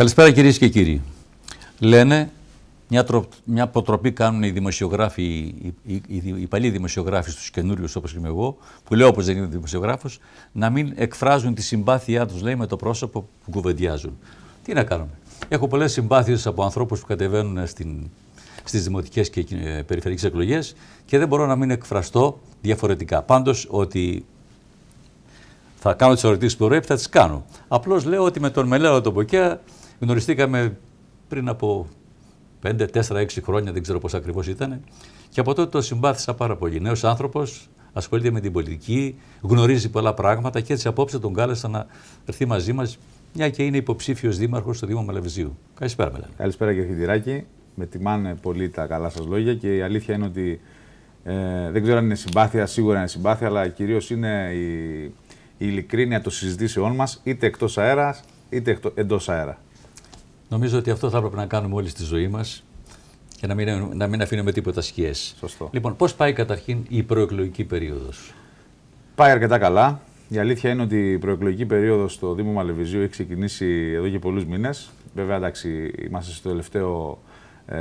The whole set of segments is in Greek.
Καλησπέρα κυρίες και κύριοι. Λένε, μια, τρο, μια αποτροπή κάνουν οι δημοσιογράφοι, οι, οι, οι, οι παλιοί δημοσιογράφοι στους καινούριους όπως είμαι εγώ, που λέω όπως δεν είναι δημοσιογράφος, να μην εκφράζουν τη συμπάθειά τους, λέει, με το πρόσωπο που κουβεντιάζουν. Τι να κάνουμε. Έχω πολλές συμπάθειες από ανθρώπους που κατεβαίνουν στην, στις δημοτικές και ε, περιφερειακές εκλογές και δεν μπορώ να μην εκφραστώ διαφορετικά. Πάντως ότι θα κάνω τις ερωτήσεις που θα τις κάνω. Απλώς λέω ότι με τον Μελέο τον Μποκέα Γνωριστήκαμε πριν από 5, 4, 6 χρόνια, δεν ξέρω πώς ακριβώς ήταν. Και από τότε το συμπάθησα πάρα πολύ. Νέος άνθρωπος, ασχολείται με την πολιτική, γνωρίζει πολλά πράγματα και έτσι απόψε τον κάλεσα να έρθει μαζί μας, μια και είναι υποψήφιος δήμαρχος στο Δήμο Μαλαβιζίου. Καλησπέρα, Μελάνη. Καλησπέρα, κύριε Χιντηράκη. Με τιμάνε πολύ τα καλά σας λόγια και η αλήθεια είναι ότι ε, δεν ξέρω αν είναι συμπάθεια, σίγουρα είναι συμπάθεια, αλλά κυρίως είναι η, η ειλικρίνεια των συζητήσεών μας, είτε εκτός αέρας, είτε εντός αέρα. Νομίζω ότι αυτό θα έπρεπε να κάνουμε όλη στη ζωή μας και να μην, να μην αφήνουμε τίποτα σκιέ. Σωστό. Λοιπόν, πώς πάει καταρχήν η προεκλογική περίοδος. Πάει αρκετά καλά. Η αλήθεια είναι ότι η προεκλογική περίοδος στο Δήμο Μαλεβιζίου έχει ξεκινήσει εδώ και πολλούς μήνες. Βέβαια, εντάξει, είμαστε στο τελευταίο, ε,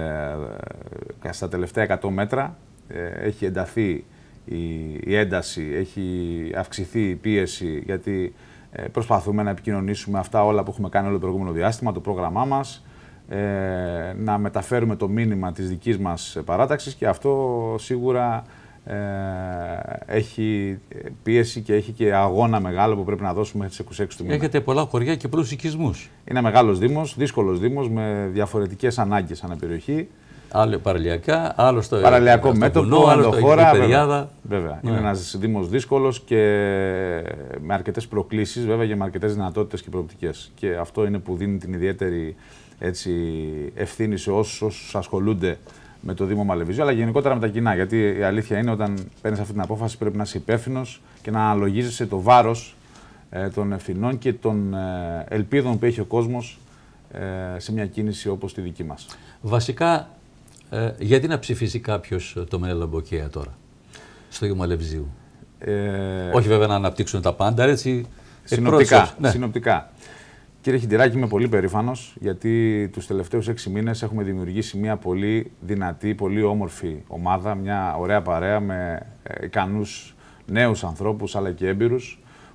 ε στα τελευταία 100 μέτρα. Ε, έχει ενταθεί η, η ένταση, έχει αυξηθεί η πίεση, γιατί ε, προσπαθούμε να επικοινωνήσουμε αυτά όλα που έχουμε κάνει όλο το προηγούμενο διάστημα, το πρόγραμμά μας, ε, να μεταφέρουμε το μήνυμα της δικής μας παράταξης και αυτό σίγουρα ε, έχει πίεση και έχει και αγώνα μεγάλο που πρέπει να δώσουμε μέχρι 26 του μήνα. Έχετε πολλά χωριά και πολλούς οικισμούς. Είναι μεγάλος δήμος, δύσκολος Δήμος με διαφορετικές ανάγκες ανά περιοχή. Άλλο παραλιακά, άλλο στο Παραλιακό μέτωπο, άλλο στο Βέβαια. Ναι. Είναι ένας Δήμος δύσκολος και με αρκετές προκλήσεις, βέβαια, και με αρκετές δυνατότητες και προοπτικές. Και αυτό είναι που δίνει την ιδιαίτερη έτσι, ευθύνη σε όσους ασχολούνται με το Δήμο Μαλεβίζου, αλλά γενικότερα με τα κοινά. Γιατί η αλήθεια είναι όταν παίρνεις αυτή την απόφαση πρέπει να είσαι υπεύθυνος και να αναλογίζεσαι το βάρος ε, των ευθυνών και των ε, ελπίδων που έχει ο κόσμος ε, σε μια κίνηση όπως τη δική μας. Βασικά ε, γιατί να ψηφίσει κάποιος ε, το Μποκέα τώρα, στο Γιωμαλευζίου. Ε... Όχι βέβαια να αναπτύξουν τα πάντα, έτσι. Συνοπτικά. Ναι. συνοπτικά. Κύριε Χιντιράκη, είμαι πολύ περήφανος γιατί τους τελευταίους έξι μήνες έχουμε δημιουργήσει μια πολύ δυνατή, πολύ όμορφη ομάδα, μια ωραία παρέα με ε, ικανούς νέους ανθρώπους αλλά και έμπειρους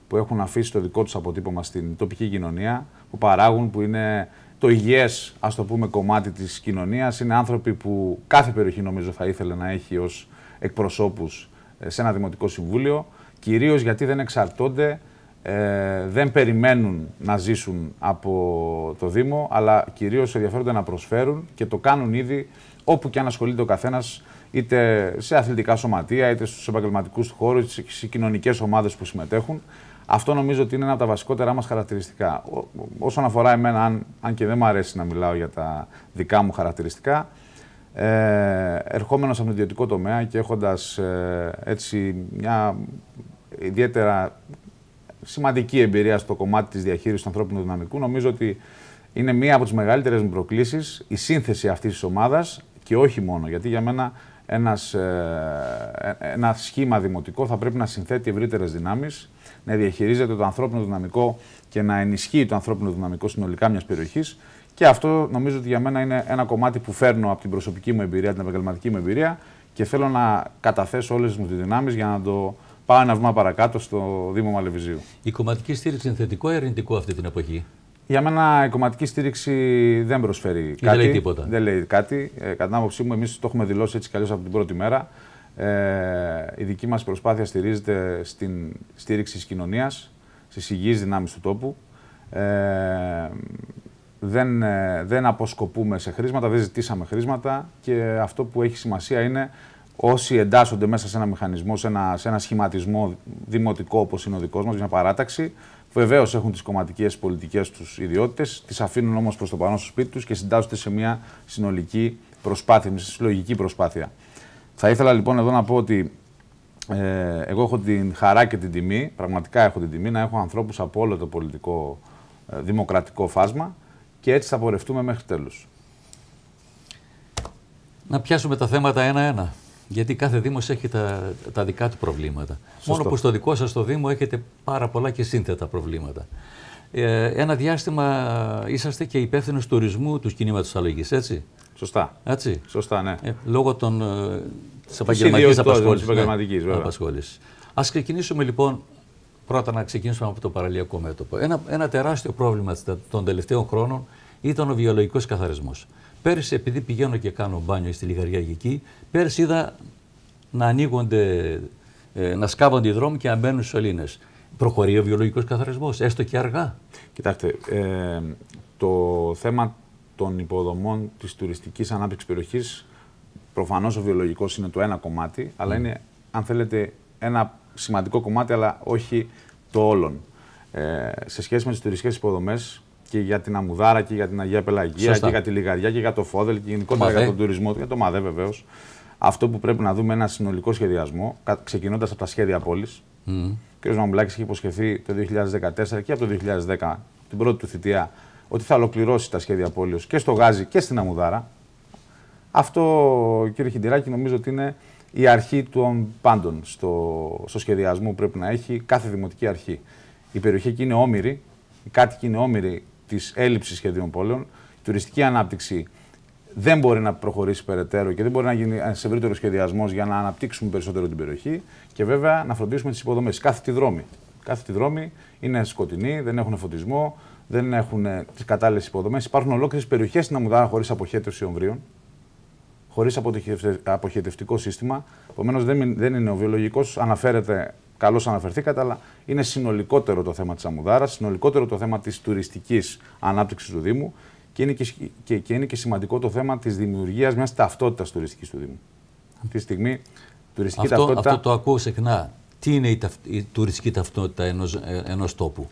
που έχουν αφήσει το δικό τους αποτύπωμα στην τοπική κοινωνία, που παράγουν, που είναι το υγιές, ας το πούμε, κομμάτι της κοινωνίας Είναι άνθρωποι που κάθε περιοχή νομίζω θα ήθελε να έχει ως εκπροσώπους ε, σε ένα Δημοτικό Συμβούλιο, κυρίως γιατί δεν εξαρτώνται, ε, δεν περιμένουν να ζήσουν από το Δήμο, αλλά κυρίως ενδιαφέρονται να προσφέρουν και το κάνουν ήδη όπου και αν ασχολείται ο καθένας είτε σε αθλητικά σωματεία, είτε στους επαγγελματικούς του χώρους, είτε σε κοινωνικές ομάδες που συμμετέχουν. Αυτό νομίζω ότι είναι ένα από τα βασικότερά μας χαρακτηριστικά. Ό, όσον αφορά εμένα, αν, αν και δεν μου αρέσει να μιλάω για τα δικά μου χαρακτηριστικά, ε, ερχόμενος από τον ιδιωτικό τομέα και έχοντας ε, έτσι μια ιδιαίτερα σημαντική εμπειρία στο κομμάτι της διαχείρισης του ανθρώπινου δυναμικού, νομίζω ότι είναι μία από τις μεγαλύτερες μου προκλήσεις η σύνθεση αυτής της ομάδας και όχι μόνο, γιατί για μένα ένας, ε, ε, ένα σχήμα δημοτικό θα πρέπει να συνθέτει ευρύτερες δυνάμεις, να διαχειρίζεται το ανθρώπινο δυναμικό και να ενισχύει το ανθρώπινο δυναμικό συνολικά μιας περιοχής. Και αυτό νομίζω ότι για μένα είναι ένα κομμάτι που φέρνω από την προσωπική μου εμπειρία, την επαγγελματική μου εμπειρία και θέλω να καταθέσω όλες μου τις δυνάμεις για να το πάω ένα βήμα παρακάτω στο Δήμο Μαλεβιζίου. Η κομματική στήριξη είναι θετικό ή αρνητικό αυτή την εποχή. Για μένα η κομματική στήριξη δεν προσφέρει κάτι. Δεν λέει τίποτα. Δεν λέει κάτι. Ε, κατά την άποψή μου, εμείς το έχουμε δηλώσει έτσι κι από την πρώτη μέρα. Ε, η δική μας προσπάθεια στηρίζεται στην στήριξη της κοινωνίας, στις υγιείς δυνάμεις του τόπου. Ε, δεν, ε, δεν αποσκοπούμε σε χρήματα, δεν ζητήσαμε χρήματα και αυτό που έχει σημασία είναι όσοι εντάσσονται μέσα σε ένα μηχανισμό, σε ένα, σε ένα σχηματισμό δημοτικό όπως είναι ο δικός μας, μια παράταξη, Βεβαίως έχουν τις κομματικές πολιτικές τους ιδιότητες, τις αφήνουν όμως προς το παρόν στο σπίτι τους και συντάσσονται σε μια συνολική προσπάθεια, μια συλλογική προσπάθεια. Θα ήθελα λοιπόν εδώ να πω ότι ε, εγώ έχω την χαρά και την τιμή, πραγματικά έχω την τιμή, να έχω ανθρώπους από όλο το πολιτικό ε, δημοκρατικό φάσμα και έτσι θα πορευτούμε μέχρι τέλους. Να πιάσουμε τα θέματα ένα-ένα. Γιατί κάθε Δήμος έχει τα, τα δικά του προβλήματα. Μόνο που στο δικό σας το Δήμο έχετε πάρα πολλά και σύνθετα προβλήματα. Ε, ένα διάστημα είσαστε και υπεύθυνος τουρισμού του κινήματος αλλαγής, έτσι. Σωστά. Έτσι. Σωστά, ναι. Ε, λόγω των, Τη ε, της επαγγελματικής ναι, Ας ξεκινήσουμε λοιπόν, πρώτα να ξεκινήσουμε από το παραλιακό μέτωπο. Ένα, ένα τεράστιο πρόβλημα των τελευταίων χρόνων ήταν ο βιολογικός καθαρισμός. Πέρυσι, επειδή πηγαίνω και κάνω μπάνιο στη Λιγαριά εκεί, πέρσι είδα να ανοίγονται, ε, να σκάβονται οι δρόμοι και να μπαίνουν σωλήνες. Προχωρεί ο βιολογικός καθαρισμός, έστω και αργά. Κοιτάξτε, ε, το θέμα των υποδομών της τουριστικής ανάπτυξης περιοχής, προφανώς ο βιολογικός είναι το ένα κομμάτι, αλλά ναι. είναι, αν θέλετε, ένα σημαντικό κομμάτι, αλλά όχι το όλον. Ε, σε σχέση με τις τουριστικές υποδομές, και για την Αμουδάρα και για την Αγία Πελαγία και για τη Λιγαριά και για το Φόδελ και γενικότερα για τον τουρισμό και για το ΜΑΔΕ βεβαίως. Αυτό που πρέπει να δούμε ένα συνολικό σχεδιασμό, ξεκινώντας από τα σχέδια πόλης. Mm. Ο κ. Μαμπλάκη είχε υποσχεθεί το 2014 και από το 2010, την πρώτη του θητεία, ότι θα ολοκληρώσει τα σχέδια πόλης και στο Γάζι και στην Αμουδάρα. Αυτό, κ. Χιντηράκη, νομίζω ότι είναι η αρχή των πάντων στο, στο σχεδιασμό που πρέπει να έχει κάθε δημοτική αρχή. Η περιοχή εκεί είναι όμοιρη, οι κάτοικοι είναι όμοιροι της έλλειψης σχεδίων πόλεων, η τουριστική ανάπτυξη δεν μπορεί να προχωρήσει περαιτέρω και δεν μπορεί να γίνει σε ευρύτερος σχεδιασμός για να αναπτύξουμε περισσότερο την περιοχή και βέβαια να φροντίσουμε τις υποδομές. Κάθε τη δρόμη. Κάθε τη είναι σκοτεινή, δεν έχουν φωτισμό, δεν έχουν τις κατάλληλες υποδομές. Υπάρχουν ολόκληρες περιοχές στην Αμουδά χωρίς αποχέτευση ομβρίων, χωρίς αποχετευτικό σύστημα. Επομένως, δεν είναι ο βιολογικό, αναφέρεται καλώς αναφερθήκατε, αλλά είναι συνολικότερο το θέμα της Αμουδάρας, συνολικότερο το θέμα της τουριστικής ανάπτυξης του Δήμου και είναι και, και, και, είναι και σημαντικό το θέμα της δημιουργίας μιας ταυτότητας τουριστικής του Δήμου. Αυτή τη στιγμή τουριστική αυτό, ταυτότητα. Αυτό το ακούω συχνά. Τι είναι η, τουριστική ταυτότητα ενός τόπου.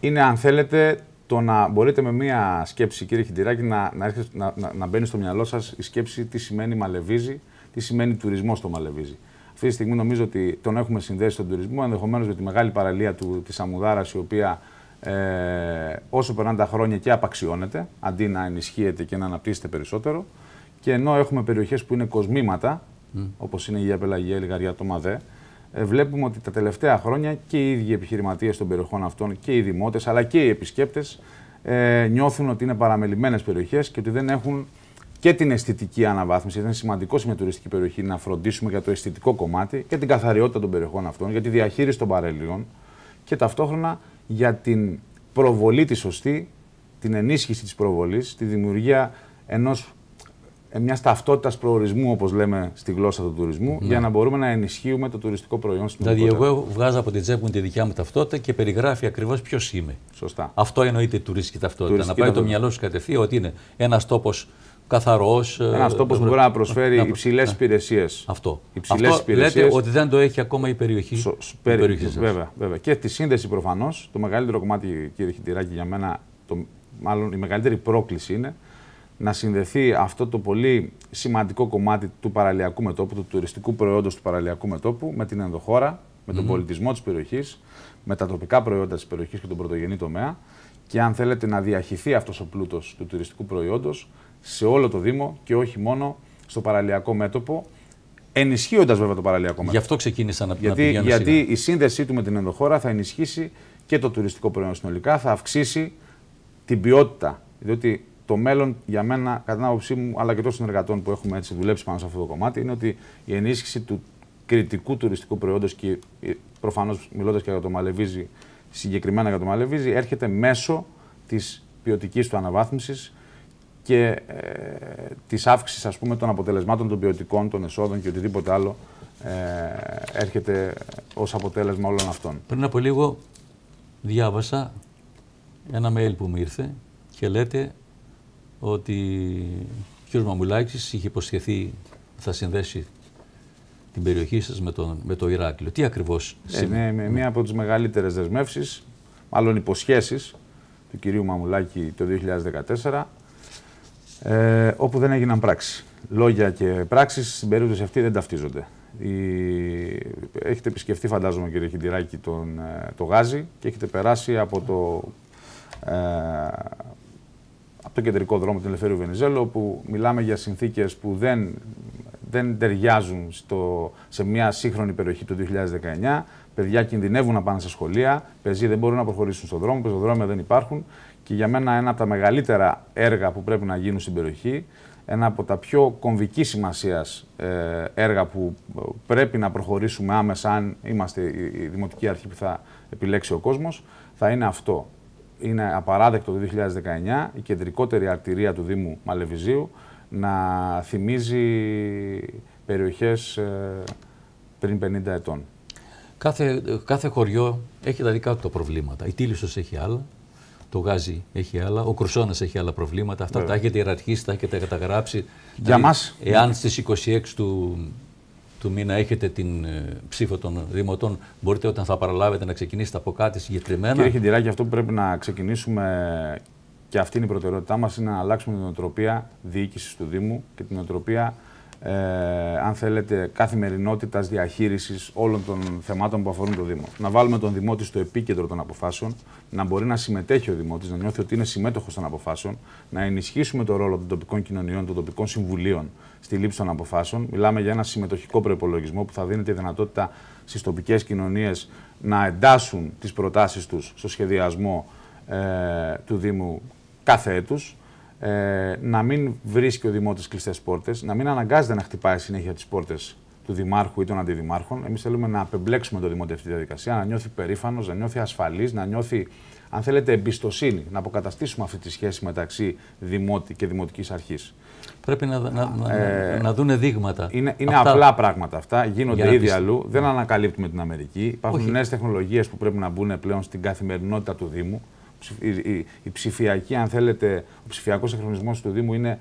Είναι αν θέλετε το να μπορείτε με μία σκέψη κύριε Χιντηράκη να, να, να, να, μπαίνει στο μυαλό σας η σκέψη τι σημαίνει Μαλεβίζη, τι σημαίνει τουρισμό στο Μαλεβίζη. Αυτή τη στιγμή νομίζω ότι τον έχουμε συνδέσει στον τουρισμό, ενδεχομένως με τη μεγάλη παραλία του της Αμουδάρα, η οποία ε, όσο περνάνε τα χρόνια και απαξιώνεται, αντί να ενισχύεται και να αναπτύσσεται περισσότερο. Και ενώ έχουμε περιοχές που είναι κοσμήματα, mm. όπως είναι η Απελαγία, η Λιγαριά, το Μαδέ, ε, βλέπουμε ότι τα τελευταία χρόνια και οι ίδιοι επιχειρηματίες των περιοχών αυτών και οι δημότες, αλλά και οι επισκέπτες ε, νιώθουν ότι είναι παραμελημένες περιοχές και ότι δεν έχουν και την αισθητική αναβάθμιση. είναι σημαντικό μια τουριστική περιοχή να φροντίσουμε για το αισθητικό κομμάτι και την καθαριότητα των περιοχών αυτών, για τη διαχείριση των παρελίων και ταυτόχρονα για την προβολή τη σωστή, την ενίσχυση της προβολής, τη δημιουργία ενός μιας ταυτότητας προορισμού, όπως λέμε στη γλώσσα του τουρισμού, ναι. για να μπορούμε να ενισχύουμε το τουριστικό προϊόν στην Δηλαδή, εγώ βγάζω από την τσέπη μου τη δικιά μου ταυτότητα και περιγράφει ακριβώς ποιος είμαι. Σωστά. Αυτό εννοείται τουριστική ταυτότητα. Τουριστική να πάει το μυαλό σου κατευθείαν ότι είναι ένας τόπος καθαρός. Ε, Ένα τόπο που μπορεί να προσφέρει υψηλές ναι. υπηρεσίες. Αυτό. Αυτό λέτε ότι δεν το έχει ακόμα η περιοχή. Σο, σ, περι, η περιοχή βέβαια, βέβαια. Και τη σύνδεση προφανώς. Το μεγαλύτερο κομμάτι, κύριε Χιντιράκη, για μένα, το, μάλλον η μεγαλύτερη πρόκληση είναι να συνδεθεί αυτό το πολύ σημαντικό κομμάτι του παραλιακού μετόπου, του τουριστικού προϊόντος του παραλιακού μετόπου, με την ενδοχώρα, με τον πολιτισμό της περιοχής, με τα τοπικά προϊόντα της περιοχής και τον πρωτογενή τομέα. Και αν θέλετε να διαχυθεί αυτός ο πλούτος του τουριστικού προϊόντος, σε όλο το Δήμο και όχι μόνο στο παραλιακό μέτωπο. Ενισχύοντας βέβαια το παραλιακό μέτωπο. Γι' αυτό ξεκίνησα να, γιατί, να Γιατί η σύνδεσή του με την ενδοχώρα θα ενισχύσει και το τουριστικό προϊόν συνολικά, θα αυξήσει την ποιότητα. Διότι το μέλλον για μένα, κατά την άποψή μου, αλλά και των συνεργατών που έχουμε έτσι δουλέψει πάνω σε αυτό το κομμάτι, είναι ότι η ενίσχυση του κριτικού τουριστικού προϊόντος και προφανώς μιλώντας και για το Μαλεβίζι, συγκεκριμένα για το Μαλεβίζι, έρχεται μέσω της ποιοτικής του αναβάθμισης, και ε, της αύξησης ας πούμε των αποτελεσμάτων των ποιοτικών, των εσόδων και οτιδήποτε άλλο ε, έρχεται ως αποτέλεσμα όλων αυτών. Πριν από λίγο διάβασα ένα mail που μου ήρθε και λέτε ότι ο κ. Μαμουλάκης είχε υποσχεθεί θα συνδέσει την περιοχή σας με, τον, με το Ηράκλειο. Τι ακριβώς Είναι Με μία ναι. από τις μεγαλύτερες δεσμεύσεις, μάλλον υποσχέσεις του κυρίου Μαμουλάκη το 2014 ε, όπου δεν έγιναν πράξεις. Λόγια και πράξεις στην περίπτωση αυτή δεν ταυτίζονται. Έχετε επισκεφτεί, φαντάζομαι, κύριε Χιντιράκη, τον, ε, το Γάζι και έχετε περάσει από το, ε, από το κεντρικό δρόμο του Ελευθερίου Βενιζέλου, όπου μιλάμε για συνθήκες που δεν, δεν ταιριάζουν στο, σε μια σύγχρονη περιοχή του 2019. Παιδιά κινδυνεύουν να πάνε σε σχολεία, πεζοί δεν μπορούν να προχωρήσουν στον δρόμο, πεζοδρόμια δεν υπάρχουν και για μένα ένα από τα μεγαλύτερα έργα που πρέπει να γίνουν στην περιοχή, ένα από τα πιο κομβική σημασίας ε, έργα που ε, πρέπει να προχωρήσουμε άμεσα, αν είμαστε η δημοτική αρχή που θα επιλέξει ο κόσμος, θα είναι αυτό. Είναι απαράδεκτο το 2019 η κεντρικότερη αρτηρία του Δήμου Μαλεβιζίου να θυμίζει περιοχές ε, πριν 50 ετών. Κάθε, κάθε χωριό έχει τα δικά του προβλήματα. Η Τήλισσος έχει άλλα, το Γάζι έχει άλλα, ο Κρουσόνας έχει άλλα προβλήματα. Αυτά τα έχετε ιεραρχήσει, τα έχετε καταγράψει. Για δηλαδή, μας. Εάν στις 26 του, του μήνα έχετε την ε, ψήφο των Δημοτών, μπορείτε όταν θα παραλάβετε να ξεκινήσετε από κάτι συγκεκριμένα. Κύριε Χιντιράκη, αυτό που πρέπει να ξεκινήσουμε και αυτή είναι η προτεραιότητά μας, είναι να αλλάξουμε την οτροπία διοίκησης του Δήμου και την οτροπία ε, αν θέλετε, καθημερινότητας διαχείρισης όλων των θεμάτων που αφορούν το Δήμο. Να βάλουμε τον Δημότη στο επίκεντρο των αποφάσεων, να μπορεί να συμμετέχει ο Δημότης, να νιώθει ότι είναι συμμέτοχος των αποφάσεων, να ενισχύσουμε το ρόλο των τοπικών κοινωνιών, των τοπικών συμβουλίων στη λήψη των αποφάσεων. Μιλάμε για ένα συμμετοχικό προπολογισμό που θα δίνει τη δυνατότητα στις τοπικές κοινωνίες να εντάσσουν τις προτάσεις τους στο σχεδιασμό ε, του Δήμου κάθε έτους ε, να μην βρίσκει ο Δημότης κλειστές πόρτες, να μην αναγκάζεται να χτυπάει συνέχεια τις πόρτες του Δημάρχου ή των Αντιδημάρχων. Εμείς θέλουμε να απεμπλέξουμε το Δημότη αυτή τη διαδικασία, να νιώθει περήφανος, να νιώθει ασφαλής, να νιώθει, αν θέλετε, εμπιστοσύνη, να αποκαταστήσουμε αυτή τη σχέση μεταξύ Δημότη και Δημοτικής Αρχής. Πρέπει να, να, ε, να δείγματα. Είναι, είναι απλά πράγματα αυτά. Γίνονται ήδη αλλού. Δεν ναι. ανακαλύπτουμε την Αμερική. Υπάρχουν νέες τεχνολογίες που πρέπει να μπουν πλέον στην καθημερινότητα του Δήμου η, ψηφιακή, αν θέλετε, ο ψηφιακός εξυγχρονισμός του Δήμου είναι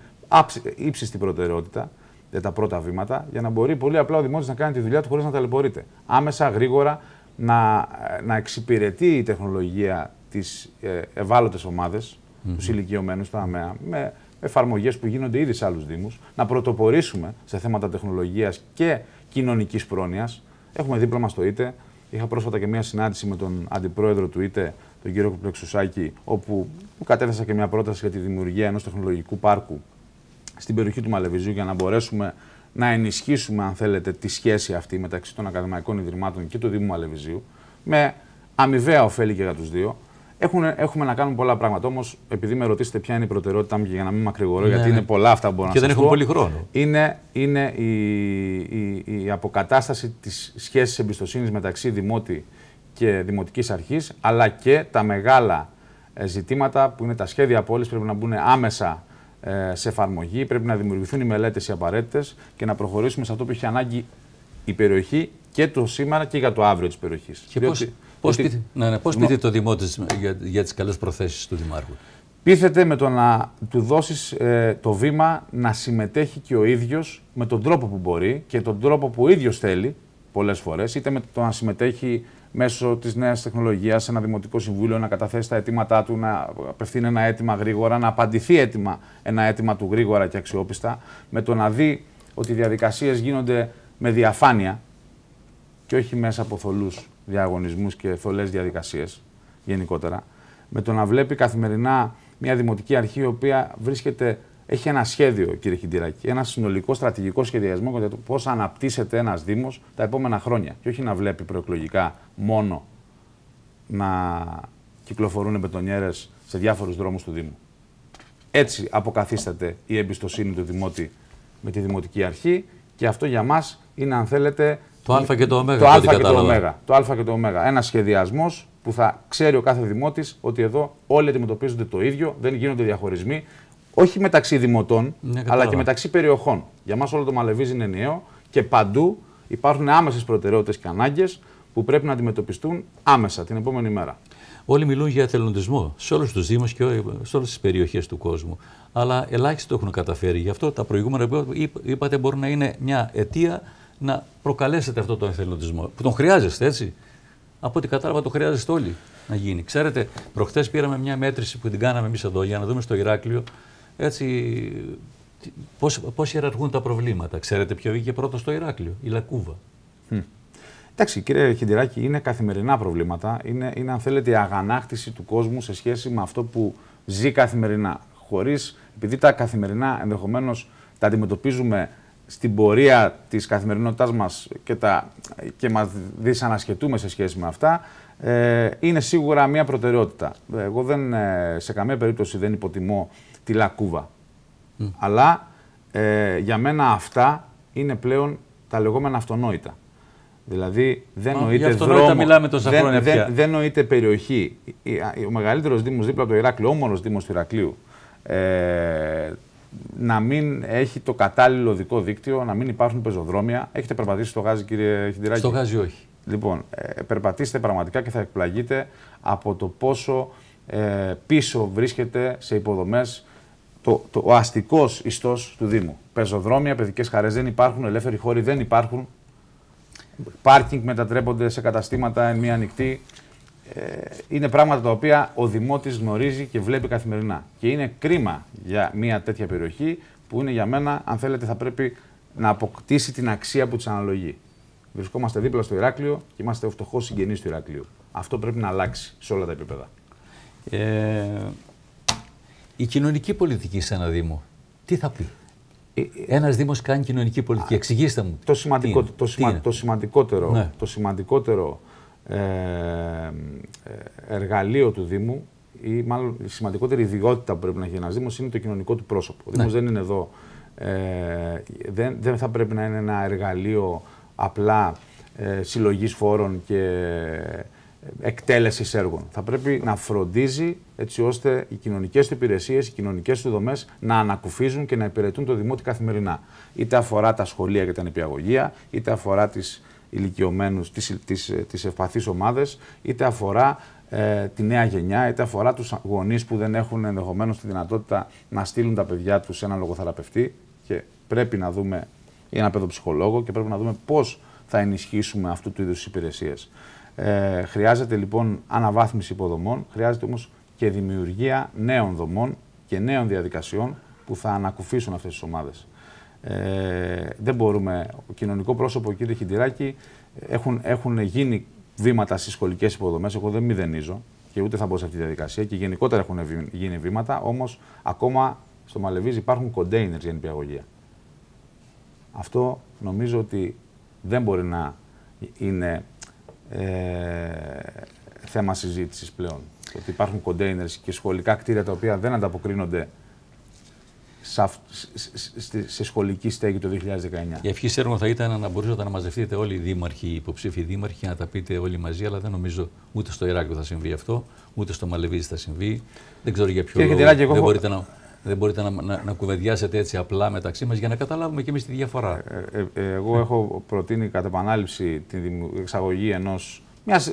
ύψιστη προτεραιότητα για τα πρώτα βήματα, για να μπορεί πολύ απλά ο Δημότης να κάνει τη δουλειά του χωρίς να ταλαιπωρείται. Άμεσα, γρήγορα, να, ε, να εξυπηρετεί η τεχνολογία τι ε, ευάλωτες ομάδες, mm τους ηλικιωμένους, τα ΑΜΕΑ, με εφαρμογές που γίνονται ήδη σε άλλους Δήμους, να πρωτοπορήσουμε σε θέματα τεχνολογίας και κοινωνικής πρόνοιας. Έχουμε δίπλα μας το ΙΤΕ. Είχα πρόσφατα και μία συνάντηση με τον αντιπρόεδρο του ΙΤΕ, τον κύριο Κουπλεξουσάκη, όπου κατέθεσα και μια πρόταση για τη δημιουργία ενός τεχνολογικού πάρκου στην περιοχή του Μαλεβιζιού για να μπορέσουμε να ενισχύσουμε, αν θέλετε, τη σχέση αυτή μεταξύ των ακαδημαϊκών ιδρυμάτων και του Δήμου Μαλεβιζίου, με αμοιβαία ωφέλη και για τους δύο. έχουμε να κάνουμε πολλά πράγματα. Όμως, επειδή με ρωτήσετε ποια είναι η προτεραιότητά μου και για να μην μακρηγορώ, ναι, γιατί είναι ναι. πολλά αυτά που μπορώ και να σα πω. Και δεν έχουμε πολύ χρόνο. Είναι, είναι η, η, η αποκατάσταση της σχέσης εμπιστοσύνης μεταξύ δημότη και δημοτικής αρχής, αλλά και τα μεγάλα ε, ζητήματα που είναι τα σχέδια πόλης πρέπει να μπουν άμεσα ε, σε εφαρμογή, πρέπει να δημιουργηθούν οι μελέτες οι απαραίτητες και να προχωρήσουμε σε αυτό που έχει ανάγκη η περιοχή και το σήμερα και για το αύριο της περιοχής. Πώ πείτε το δημότης για, για τις καλές προθέσεις του Δημάρχου. Πείθεται με το να του δώσεις ε, το βήμα να συμμετέχει και ο ίδιος με τον τρόπο που μπορεί και τον τρόπο που ο ίδιος θέλει πολλές φορές, είτε με το να συμμετέχει μέσω της νέας τεχνολογίας ένα δημοτικό συμβούλιο να καταθέσει τα αιτήματά του, να απευθύνει ένα αίτημα γρήγορα, να απαντηθεί αίτημα, ένα αίτημα του γρήγορα και αξιόπιστα, με το να δει ότι οι διαδικασίες γίνονται με διαφάνεια και όχι μέσα από θολούς διαγωνισμούς και θολές διαδικασίες γενικότερα. Με το να βλέπει καθημερινά μια δημοτική αρχή η οποία βρίσκεται έχει ένα σχέδιο, κύριε Χιντυράκη, ένα συνολικό στρατηγικό σχεδιασμό για το πώς αναπτύσσεται ένας Δήμος τα επόμενα χρόνια. Και όχι να βλέπει προεκλογικά μόνο να κυκλοφορούν μπετονιέρες σε διάφορους δρόμους του Δήμου. Έτσι αποκαθίσταται η εμπιστοσύνη του Δημότη με τη Δημοτική Αρχή και αυτό για μας είναι, αν θέλετε. Το Α και το Ω. Το Α και το Ω. Το Α και το Ω. Ένα σχεδιασμός που θα ξέρει ο κάθε δημότης ότι εδώ όλοι αντιμετωπίζονται το ίδιο, δεν γίνονται διαχωρισμοί, όχι μεταξύ δημοτών, ναι, αλλά και μεταξύ περιοχών. Για μας όλο το Μαλεβίζ είναι νέο και παντού υπάρχουν άμεσες προτεραιότητες και ανάγκες που πρέπει να αντιμετωπιστούν άμεσα την επόμενη μέρα. Όλοι μιλούν για εθελοντισμό σε όλους τους Δήμους και σε όλες τις περιοχές του κόσμου. Αλλά ελάχιστοι το έχουν καταφέρει. Γι' αυτό τα προηγούμενα που είπατε μπορεί να είναι μια αιτία να προκαλέσετε αυτό τον εθελοντισμό. Που τον χρειάζεστε, έτσι. Από ό,τι κατάλαβα, το χρειάζεστε όλοι να γίνει. Ξέρετε, προχθέ πήραμε μια μέτρηση που την κάναμε εμείς εδώ για να δούμε στο Ηράκλειο έτσι, πώς, πώς ιεραρχούν τα προβλήματα. Ξέρετε ποιο είχε πρώτο στο Ηράκλειο, η Λακούβα. Εντάξει, κύριε Χιντυράκη, είναι καθημερινά προβλήματα. Είναι, είναι, αν θέλετε, η αγανάκτηση του κόσμου σε σχέση με αυτό που ζει καθημερινά. Χωρίς, επειδή τα καθημερινά ενδεχομένως τα αντιμετωπίζουμε στην πορεία της καθημερινότητάς μας και, και μας δυσανασχετούμε σε σχέση με αυτά, ε, είναι σίγουρα μια προτεραιότητα. Ε, εγώ δεν, ε, σε καμία περίπτωση δεν υποτιμώ τη Λακούβα. Αλλά ε, για μένα αυτά είναι πλέον τα λεγόμενα αυτονόητα. Δηλαδή δεν Μα, νοείται δρόμο, δεν, δεν, νοείται περιοχή. Ο μεγαλύτερος δήμος δίπλα από το Ηράκλειο, ο όμορος δήμος του Ηρακλείου, ε, να μην έχει το κατάλληλο δικό δίκτυο, να μην υπάρχουν πεζοδρόμια. Έχετε περπατήσει στο γάζι, κύριε Χιντυράκη. Στο γάζι όχι. Λοιπόν, ε, περπατήστε πραγματικά και θα εκπλαγείτε από το πόσο ε, πίσω βρίσκεται σε υποδομές το, το, ο αστικός ιστός του Δήμου. Πεζοδρόμια, παιδικές χαρές δεν υπάρχουν, ελεύθεροι χώροι δεν υπάρχουν. Πάρκινγκ μετατρέπονται σε καταστήματα εν μία νυχτή. Ε, είναι πράγματα τα οποία ο Δημότης γνωρίζει και βλέπει καθημερινά. Και είναι κρίμα για μια τέτοια περιοχή που είναι για μένα, αν θέλετε, θα πρέπει να αποκτήσει την αξία που της αναλογεί. Βρισκόμαστε δίπλα στο Ηράκλειο και είμαστε ο φτωχός συγγενής του Ηράκλειου. Αυτό πρέπει να αλλάξει σε όλα τα επίπεδα. Ε, η κοινωνική πολιτική σε ένα Δήμο, τι θα πει. Ε, ένας Δήμος κάνει κοινωνική πολιτική. Εξηγήστε μου. Το, σημαντικό, το, σημαντικότερο, ναι. το σημαντικότερο ε, εργαλείο του Δήμου ή μάλλον η σημαντικότερη ιδιότητα που πρέπει να έχει ένας Δήμος είναι το κοινωνικό του πρόσωπο. Ο ναι. Δήμος δεν είναι εδώ. Ε, δεν, δεν θα πρέπει να είναι ένα εργαλείο απλά ε, συλλογής φόρων και εκτέλεσης έργων. Θα πρέπει να φροντίζει έτσι ώστε οι κοινωνικές του υπηρεσίες, οι κοινωνικές του δομές να ανακουφίζουν και να υπηρετούν το Δημότη καθημερινά. Είτε αφορά τα σχολεία και την νηπιαγωγεία, είτε αφορά τις ηλικιωμένους, τις, τις, ομάδες, είτε αφορά ε, τη νέα γενιά, είτε αφορά τους γονείς που δεν έχουν ενδεχομένως τη δυνατότητα να στείλουν τα παιδιά τους σε έναν λογοθεραπευτή και πρέπει να δούμε ή έναν παιδοψυχολόγο και πρέπει να δούμε πώς θα ενισχύσουμε αυτού του είδους υπηρεσίες. Ε, χρειάζεται λοιπόν αναβάθμιση υποδομών, χρειάζεται όμως και δημιουργία νέων δομών και νέων διαδικασιών που θα ανακουφίσουν αυτές τις ομάδες. Ε, δεν μπορούμε, ο κοινωνικό πρόσωπο, κύριε Χιντυράκη, έχουν, έχουν γίνει βήματα στις σχολικές υποδομές, εγώ δεν μηδενίζω και ούτε θα μπω σε αυτή τη διαδικασία και γενικότερα έχουν γίνει βήματα, όμως ακόμα στο Μαλεβίζ υπάρχουν κοντέινερ για νηπιαγωγία. Αυτό νομίζω ότι δεν μπορεί να είναι ε, θέμα συζήτησης πλέον. Ότι υπάρχουν κοντέινερ και σχολικά κτίρια τα οποία δεν ανταποκρίνονται σε σχολική στέγη το 2019. Η ευχής έργο θα ήταν να μπορούσατε να μαζευτείτε όλοι οι δήμαρχοι, οι υποψήφοι δήμαρχοι, να τα πείτε όλοι μαζί, αλλά δεν νομίζω ούτε στο Ηράκλειο θα συμβεί αυτό, ούτε στο Μαλεβίζη θα συμβεί. Δεν ξέρω για ποιο λόγο. δεν μπορείτε να δεν μπορείτε να, να, να κουβεντιάσετε έτσι απλά μεταξύ μας για να καταλάβουμε και εμείς τη διαφορά. Ε, ε, ε, εγώ έχω προτείνει κατά επανάληψη την εξαγωγή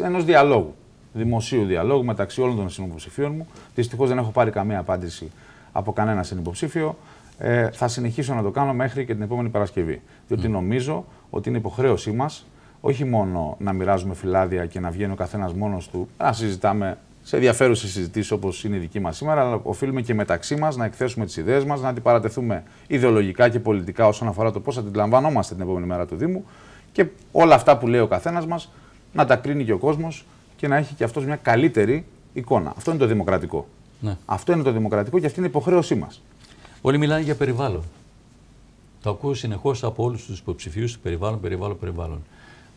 ενό διαλόγου. Δημοσίου διαλόγου μεταξύ όλων των συνυποψηφίων μου. Δυστυχώς δεν έχω πάρει καμία απάντηση από κανένα συνυποψήφιο. Ε, θα συνεχίσω να το κάνω μέχρι και την επόμενη Παρασκευή. Διότι mm. νομίζω ότι είναι υποχρέωσή μας όχι μόνο να μοιράζουμε φυλάδια και να βγαίνει ο καθένας μόνος του, να συζητάμε σε ενδιαφέρουσες συζητήσεις όπως είναι η δική μας σήμερα, αλλά οφείλουμε και μεταξύ μας να εκθέσουμε τις ιδέες μας, να αντιπαρατεθούμε ιδεολογικά και πολιτικά όσον αφορά το πώς αντιλαμβανόμαστε την επόμενη μέρα του Δήμου και όλα αυτά που λέει ο καθένας μας να τα κρίνει και ο κόσμος και να έχει και αυτός μια καλύτερη εικόνα. Αυτό είναι το δημοκρατικό. Ναι. Αυτό είναι το δημοκρατικό και αυτή είναι η υποχρέωσή μας. Όλοι μιλάνε για περιβάλλον. Το ακούω συνεχώς από όλους τους υποψηφίους του περιβάλλον, περιβάλλον, περιβάλλον.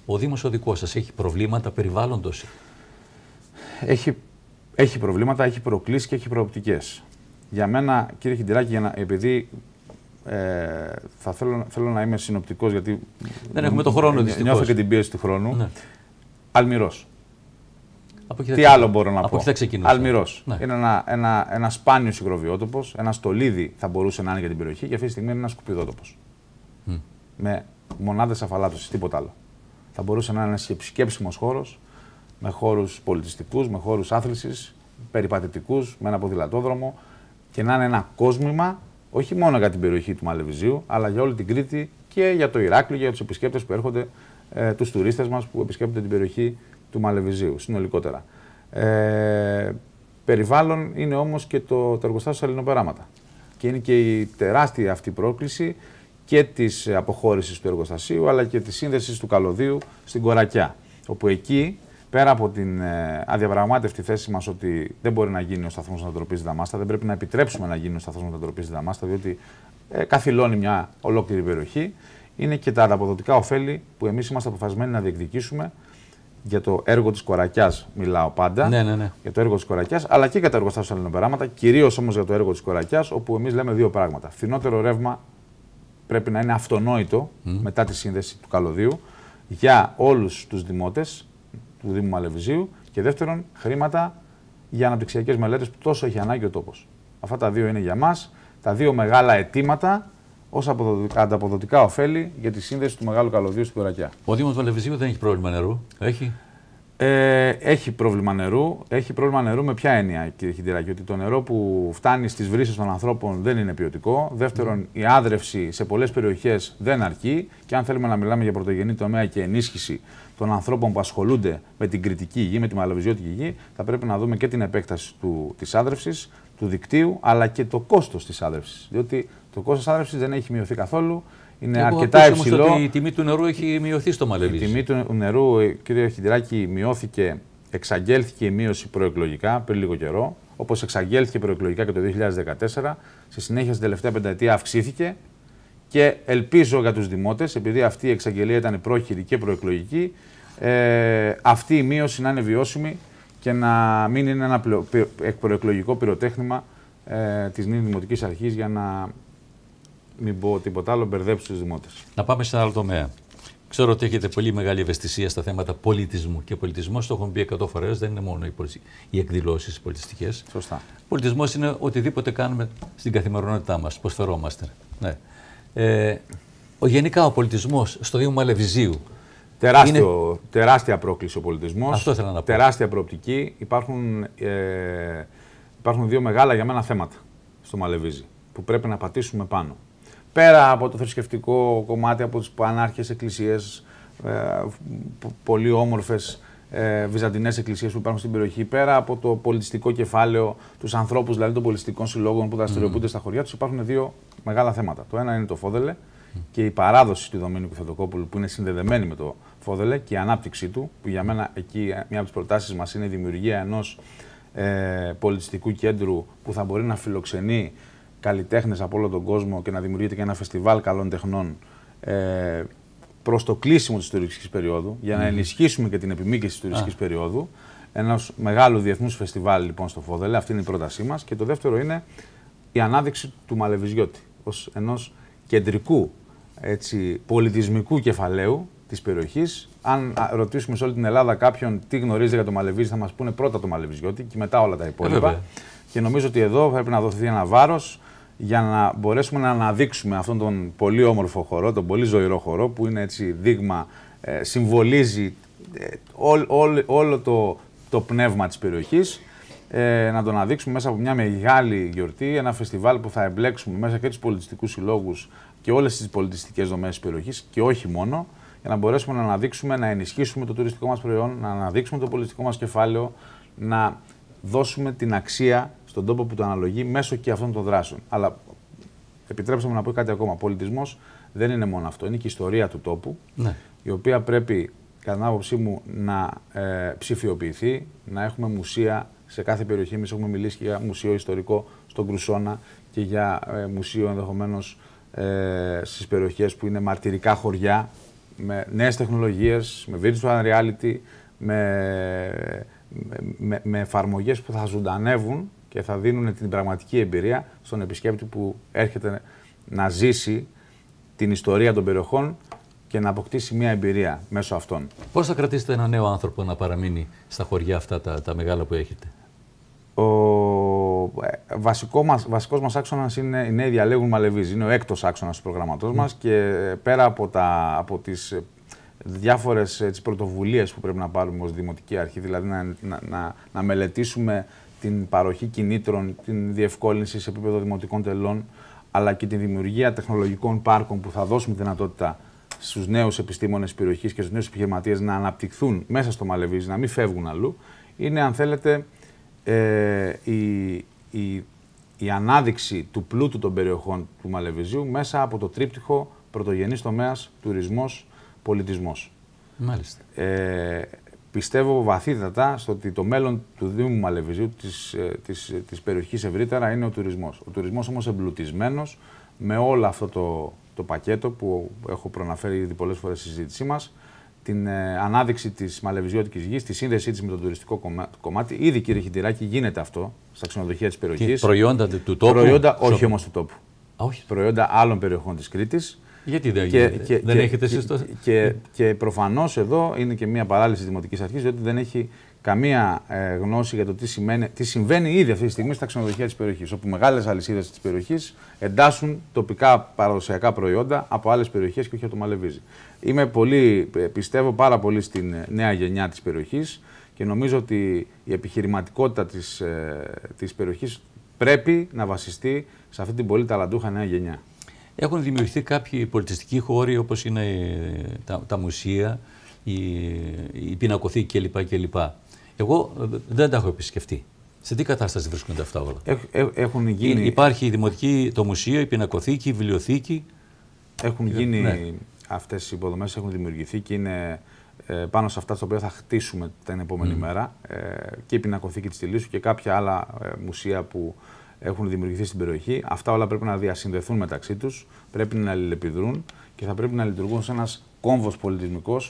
Ο Δήμος ο δικός σας έχει προβλήματα περιβάλλοντος. Έχει έχει προβλήματα, έχει προκλήσεις και έχει προοπτικές. Για μένα, κύριε Χιντυράκη, για να, επειδή ε, θα θέλω, θέλω να είμαι συνοπτικός, γιατί. Δεν έχουμε τον χρόνο, δυστυχώς. Νιώθω και την πίεση του χρόνου. Ναι. Αλμυρός. Τι άλλο μπορώ να από πω. Θα Αλμυρός. Ναι. Είναι ένα, ένα, ένα σπάνιο συγκροβιότοπος. ένα στολίδι θα μπορούσε να είναι για την περιοχή και αυτή τη στιγμή είναι ένας σκουπιδότοπος. Με μονάδες αφαλάτωσης, τίποτα άλλο. Θα μπορούσε να είναι ένας επισκέψιμο χώρος, με χώρους πολιτιστικούς, με χώρους άθλησης, περιπατητικούς, με ένα ποδηλατόδρομο και να είναι ένα κόσμημα όχι μόνο για την περιοχή του Μαλεβιζίου, αλλά για όλη την Κρήτη και για το Ηράκλειο, για τους επισκέπτες που έρχονται, ε, τους τουρίστες μας που επισκέπτονται την περιοχή του Μαλεβιζίου συνολικότερα. Ε, περιβάλλον είναι όμως και το, το εργοστάσιο Σαλινοπεράματα. Και είναι και η τεράστια αυτή πρόκληση και της αποχώρησης του εργοστασίου, αλλά και της σύνδεσης του καλωδίου στην Κορακιά. Όπου εκεί πέρα από την ε, αδιαπραγμάτευτη θέση μας ότι δεν μπορεί να γίνει ο σταθμός μετατροπή Δαμάστα, δεν πρέπει να επιτρέψουμε να γίνει ο σταθμός μετατροπή Δαμάστα, διότι ε, καθυλώνει μια ολόκληρη περιοχή, είναι και τα ανταποδοτικά ωφέλη που εμείς είμαστε αποφασισμένοι να διεκδικήσουμε για το έργο της Κορακιάς, μιλάω πάντα. Ναι, ναι, ναι. Για το έργο της Κορακιάς, αλλά και για τα εργοστάσια Ελληνοπεράματα, κυρίως όμως για το έργο της Κορακιάς, όπου εμείς λέμε δύο πράγματα. Φθηνότερο ρεύμα πρέπει να είναι αυτονόητο μετά τη σύνδεση του καλωδίου για όλους τους δημότες, του Δήμου Μαλεβιζίου και δεύτερον χρήματα για αναπτυξιακές μελέτες που τόσο έχει ανάγκη ο τόπος. Αυτά τα δύο είναι για μας τα δύο μεγάλα αιτήματα ως ανταποδοτικά ωφέλη για τη σύνδεση του μεγάλου καλωδίου στην Κορακιά. Ο Δήμος Μαλεβιζίου δεν έχει πρόβλημα νερού. Έχει. Ε, έχει πρόβλημα νερού. Έχει πρόβλημα νερού με ποια έννοια, κύριε Χιντυράκη. ότι το νερό που φτάνει στις βρύσει των ανθρώπων δεν είναι ποιοτικό. Δεύτερον, η άδρευση σε πολλές περιοχές δεν αρκεί. Και αν θέλουμε να μιλάμε για πρωτογενή τομέα και ενίσχυση των ανθρώπων που ασχολούνται με την κριτική γη, με τη μαλαβιζιώτικη γη, θα πρέπει να δούμε και την επέκταση της άδρευσης, του δικτύου, αλλά και το κόστος της άδρευσης. Διότι το κόστος άδρευσης δεν έχει μειωθεί καθόλου. Είναι Εγώ αρκετά υψηλό. ότι η τιμή του νερού έχει μειωθεί στο Μαλεβίζ. Η τιμή του νερού, ε, κύριε Χιντράκη, μειώθηκε, εξαγγέλθηκε η μείωση προεκλογικά πριν λίγο καιρό. Όπως εξαγγέλθηκε προεκλογικά και το 2014. Στη συνέχεια, στην τελευταία πενταετία αυξήθηκε και ελπίζω για τους δημότες, επειδή αυτή η εξαγγελία ήταν πρόχειρη και προεκλογική, ε, αυτή η μείωση να είναι βιώσιμη και να μην είναι ένα εκπροεκλογικό πυροτέχνημα ε, της δημοτική δημοτικής αρχής για να μην πω τίποτα άλλο, μπερδέψει τους δημότες. Να πάμε σε ένα άλλο τομέα. Ξέρω ότι έχετε πολύ μεγάλη ευαισθησία στα θέματα πολιτισμού. Και πολιτισμός, το έχουν πει 100 φορές, δεν είναι μόνο οι, εκδηλώσει πολιτιστικές. Σωστά. Πολιτισμός είναι οτιδήποτε κάνουμε στην καθημερινότητά μας, πώ φερόμαστε. Ναι. Ε, ο, γενικά ο πολιτισμός στο Δήμο Μαλεβιζίου Τεράστιο, Τεράστια πρόκληση ο πολιτισμός. Αυτό Τεράστια προοπτική. Υπάρχουν, ε, υπάρχουν δύο μεγάλα για μένα θέματα στο Μαλεβίζι που πρέπει να πατήσουμε πάνω. Πέρα από το θρησκευτικό κομμάτι, από τις πανάρχες εκκλησίες, ε, πολύ όμορφες ε, βυζαντινές εκκλησίες που υπάρχουν στην περιοχή, πέρα από το πολιτιστικό κεφάλαιο, τους ανθρώπους δηλαδή των πολιτιστικών συλλόγων που δραστηριοποιούνται mm. στα χωριά τους, υπάρχουν δύο μεγάλα θέματα. Το ένα είναι το φόδελε και η παράδοση του Δομήνικου Θεοτοκόπουλου που είναι συνδεδεμένη με το φόδελε και η ανάπτυξή του, που για μένα εκεί ε, μία από τις προτάσεις μας είναι η δημιουργία ενός ε, πολιτιστικού κέντρου που θα μπορεί να φιλοξενεί καλλιτέχνες από όλο τον κόσμο και να δημιουργείται και ένα φεστιβάλ καλών τεχνών ε, προς το κλείσιμο της τουριστικής περίοδου, για να ενισχύσουμε και την επιμήκυνση της τουριστικής περίοδου, ενός μεγάλου διεθνούς φεστιβάλ λοιπόν στο Φόδελε. Αυτή είναι η πρότασή μας. Και το δεύτερο είναι η ανάδειξη του Μαλεβιζιώτη ως ενός κεντρικού έτσι, πολιτισμικού κεφαλαίου της περιοχής. Αν ρωτήσουμε σε όλη την Ελλάδα κάποιον τι γνωρίζει για το Μαλεβίζι, θα μας πούνε πρώτα το Μαλεβιζιώτη και μετά όλα τα υπόλοιπα. Ε, και νομίζω ότι εδώ πρέπει να δοθεί ένα βάρος για να μπορέσουμε να αναδείξουμε αυτόν τον πολύ όμορφο χορό, τον πολύ ζωηρό χορό που είναι έτσι δείγμα, ε, συμβολίζει ε, ό, ό, όλο το, το πνεύμα της περιοχής ε, να τον αναδείξουμε μέσα από μια μεγάλη γιορτή, ένα φεστιβάλ που θα εμπλέξουμε μέσα και τους πολιτιστικούς συλλόγους και όλες τις πολιτιστικές δομές της περιοχής και όχι μόνο, για να μπορέσουμε να αναδείξουμε, να ενισχύσουμε το τουριστικό μας προϊόν, να αναδείξουμε το πολιτιστικό μας κεφάλαιο, να δώσουμε την αξία τον τόπο που το αναλογεί μέσω και αυτών των δράσεων. Αλλά επιτρέψτε μου να πω κάτι ακόμα. Πολιτισμός δεν είναι μόνο αυτό. Είναι και η ιστορία του τόπου, ναι. η οποία πρέπει, κατά την άποψή μου, να ε, ψηφιοποιηθεί, να έχουμε μουσεία σε κάθε περιοχή. Εμείς έχουμε μιλήσει για μουσείο ιστορικό στον Κρουσόνα και για ε, μουσείο ενδεχομένως ε, στις περιοχές που είναι μαρτυρικά χωριά, με νέες τεχνολογίες, με virtual reality, με, με, με εφαρμογές που θα ζωντανεύουν και θα δίνουν την πραγματική εμπειρία στον επισκέπτη που έρχεται να ζήσει την ιστορία των περιοχών και να αποκτήσει μια εμπειρία μέσω αυτών. Πώς θα κρατήσετε ένα νέο άνθρωπο να παραμείνει στα χωριά αυτά τα, τα μεγάλα που έχετε. Ο ε, βασικό μας, βασικός μας άξονας είναι η νέοι Διαλέγουν Μαλεβίζ. Είναι ο έκτος άξονας του προγραμματός mm. Ναι. μας και πέρα από, τα, από τις ε, διάφορες ε, πρωτοβουλίες που πρέπει να πάρουμε ως Δημοτική Αρχή, δηλαδή να, να, να, να μελετήσουμε την παροχή κινήτρων, την διευκόλυνση σε επίπεδο δημοτικών τελών, αλλά και την δημιουργία τεχνολογικών πάρκων που θα δώσουν δυνατότητα στους νέους επιστήμονες περιοχής και στους νέους επιχειρηματίες να αναπτυχθούν μέσα στο Μαλεβίζ, να μην φεύγουν αλλού, είναι αν θέλετε ε, η, η, ανάδειξη του πλούτου των περιοχών του Μαλεβιζίου μέσα από το τριπτυχο πρωτογενής τομέας, τουρισμός, πολιτισμός. Μάλιστα. Ε, πιστεύω βαθύτατα στο ότι το μέλλον του Δήμου Μαλεβιζίου, της, ε, της, ε, της περιοχής ευρύτερα, είναι ο τουρισμός. Ο τουρισμός όμως εμπλουτισμένος με όλο αυτό το, το πακέτο που έχω προναφέρει ήδη πολλές φορές στη συζήτησή μας, την ε, ανάδειξη της μαλεβιζιώτικης γης, τη σύνδεσή της με το τουριστικό κομμάτι. Ήδη, κύριε Χιντηράκη, γίνεται αυτό στα ξενοδοχεία της περιοχής. Προϊόντα του τόπου. Προϊόντα, όχι όμως του τόπου. Προϊόντα άλλων περιοχών της Κρήτης. Γιατί δεν, και, δεν έχετε εσείς Και, και προφανώς εδώ είναι και μια παράλυση τη Δημοτικής Αρχής, διότι δεν έχει καμία ε, γνώση για το τι, σημαίνει, τι συμβαίνει ήδη αυτή τη στιγμή στα ξενοδοχεία της περιοχής. Όπου μεγάλες αλυσίδες της περιοχής εντάσσουν τοπικά παραδοσιακά προϊόντα από άλλες περιοχές και όχι από το Μαλεβίζι. Είμαι πολύ, ε, πιστεύω πάρα πολύ στην ε, νέα γενιά της περιοχής και νομίζω ότι η επιχειρηματικότητα της της, ε, περιοχής πρέπει να βασιστεί σε αυτή την πολύ ταλαντούχα νέα γενιά έχουν δημιουργηθεί κάποιοι πολιτιστικοί χώροι όπως είναι ε, τα, τα μουσεία, η, η πινακοθήκη κλπ. κλπ. Εγώ ε, δεν τα έχω επισκεφτεί. Σε τι κατάσταση βρίσκονται αυτά όλα. Ε, έχουν γίνει... Υπάρχει η δημοτική, το μουσείο, η πινακοθήκη, η βιβλιοθήκη. Έχουν γίνει ναι. αυτές οι υποδομές, έχουν δημιουργηθεί και είναι πάνω σε αυτά στο οποίο θα χτίσουμε την επόμενη mm. μέρα και η πινακοθήκη της Τηλίσου και κάποια άλλα μουσεία που έχουν δημιουργηθεί στην περιοχή. Αυτά όλα πρέπει να διασυνδεθούν μεταξύ τους, πρέπει να αλληλεπιδρούν και θα πρέπει να λειτουργούν σε ένας κόμβος πολιτισμικός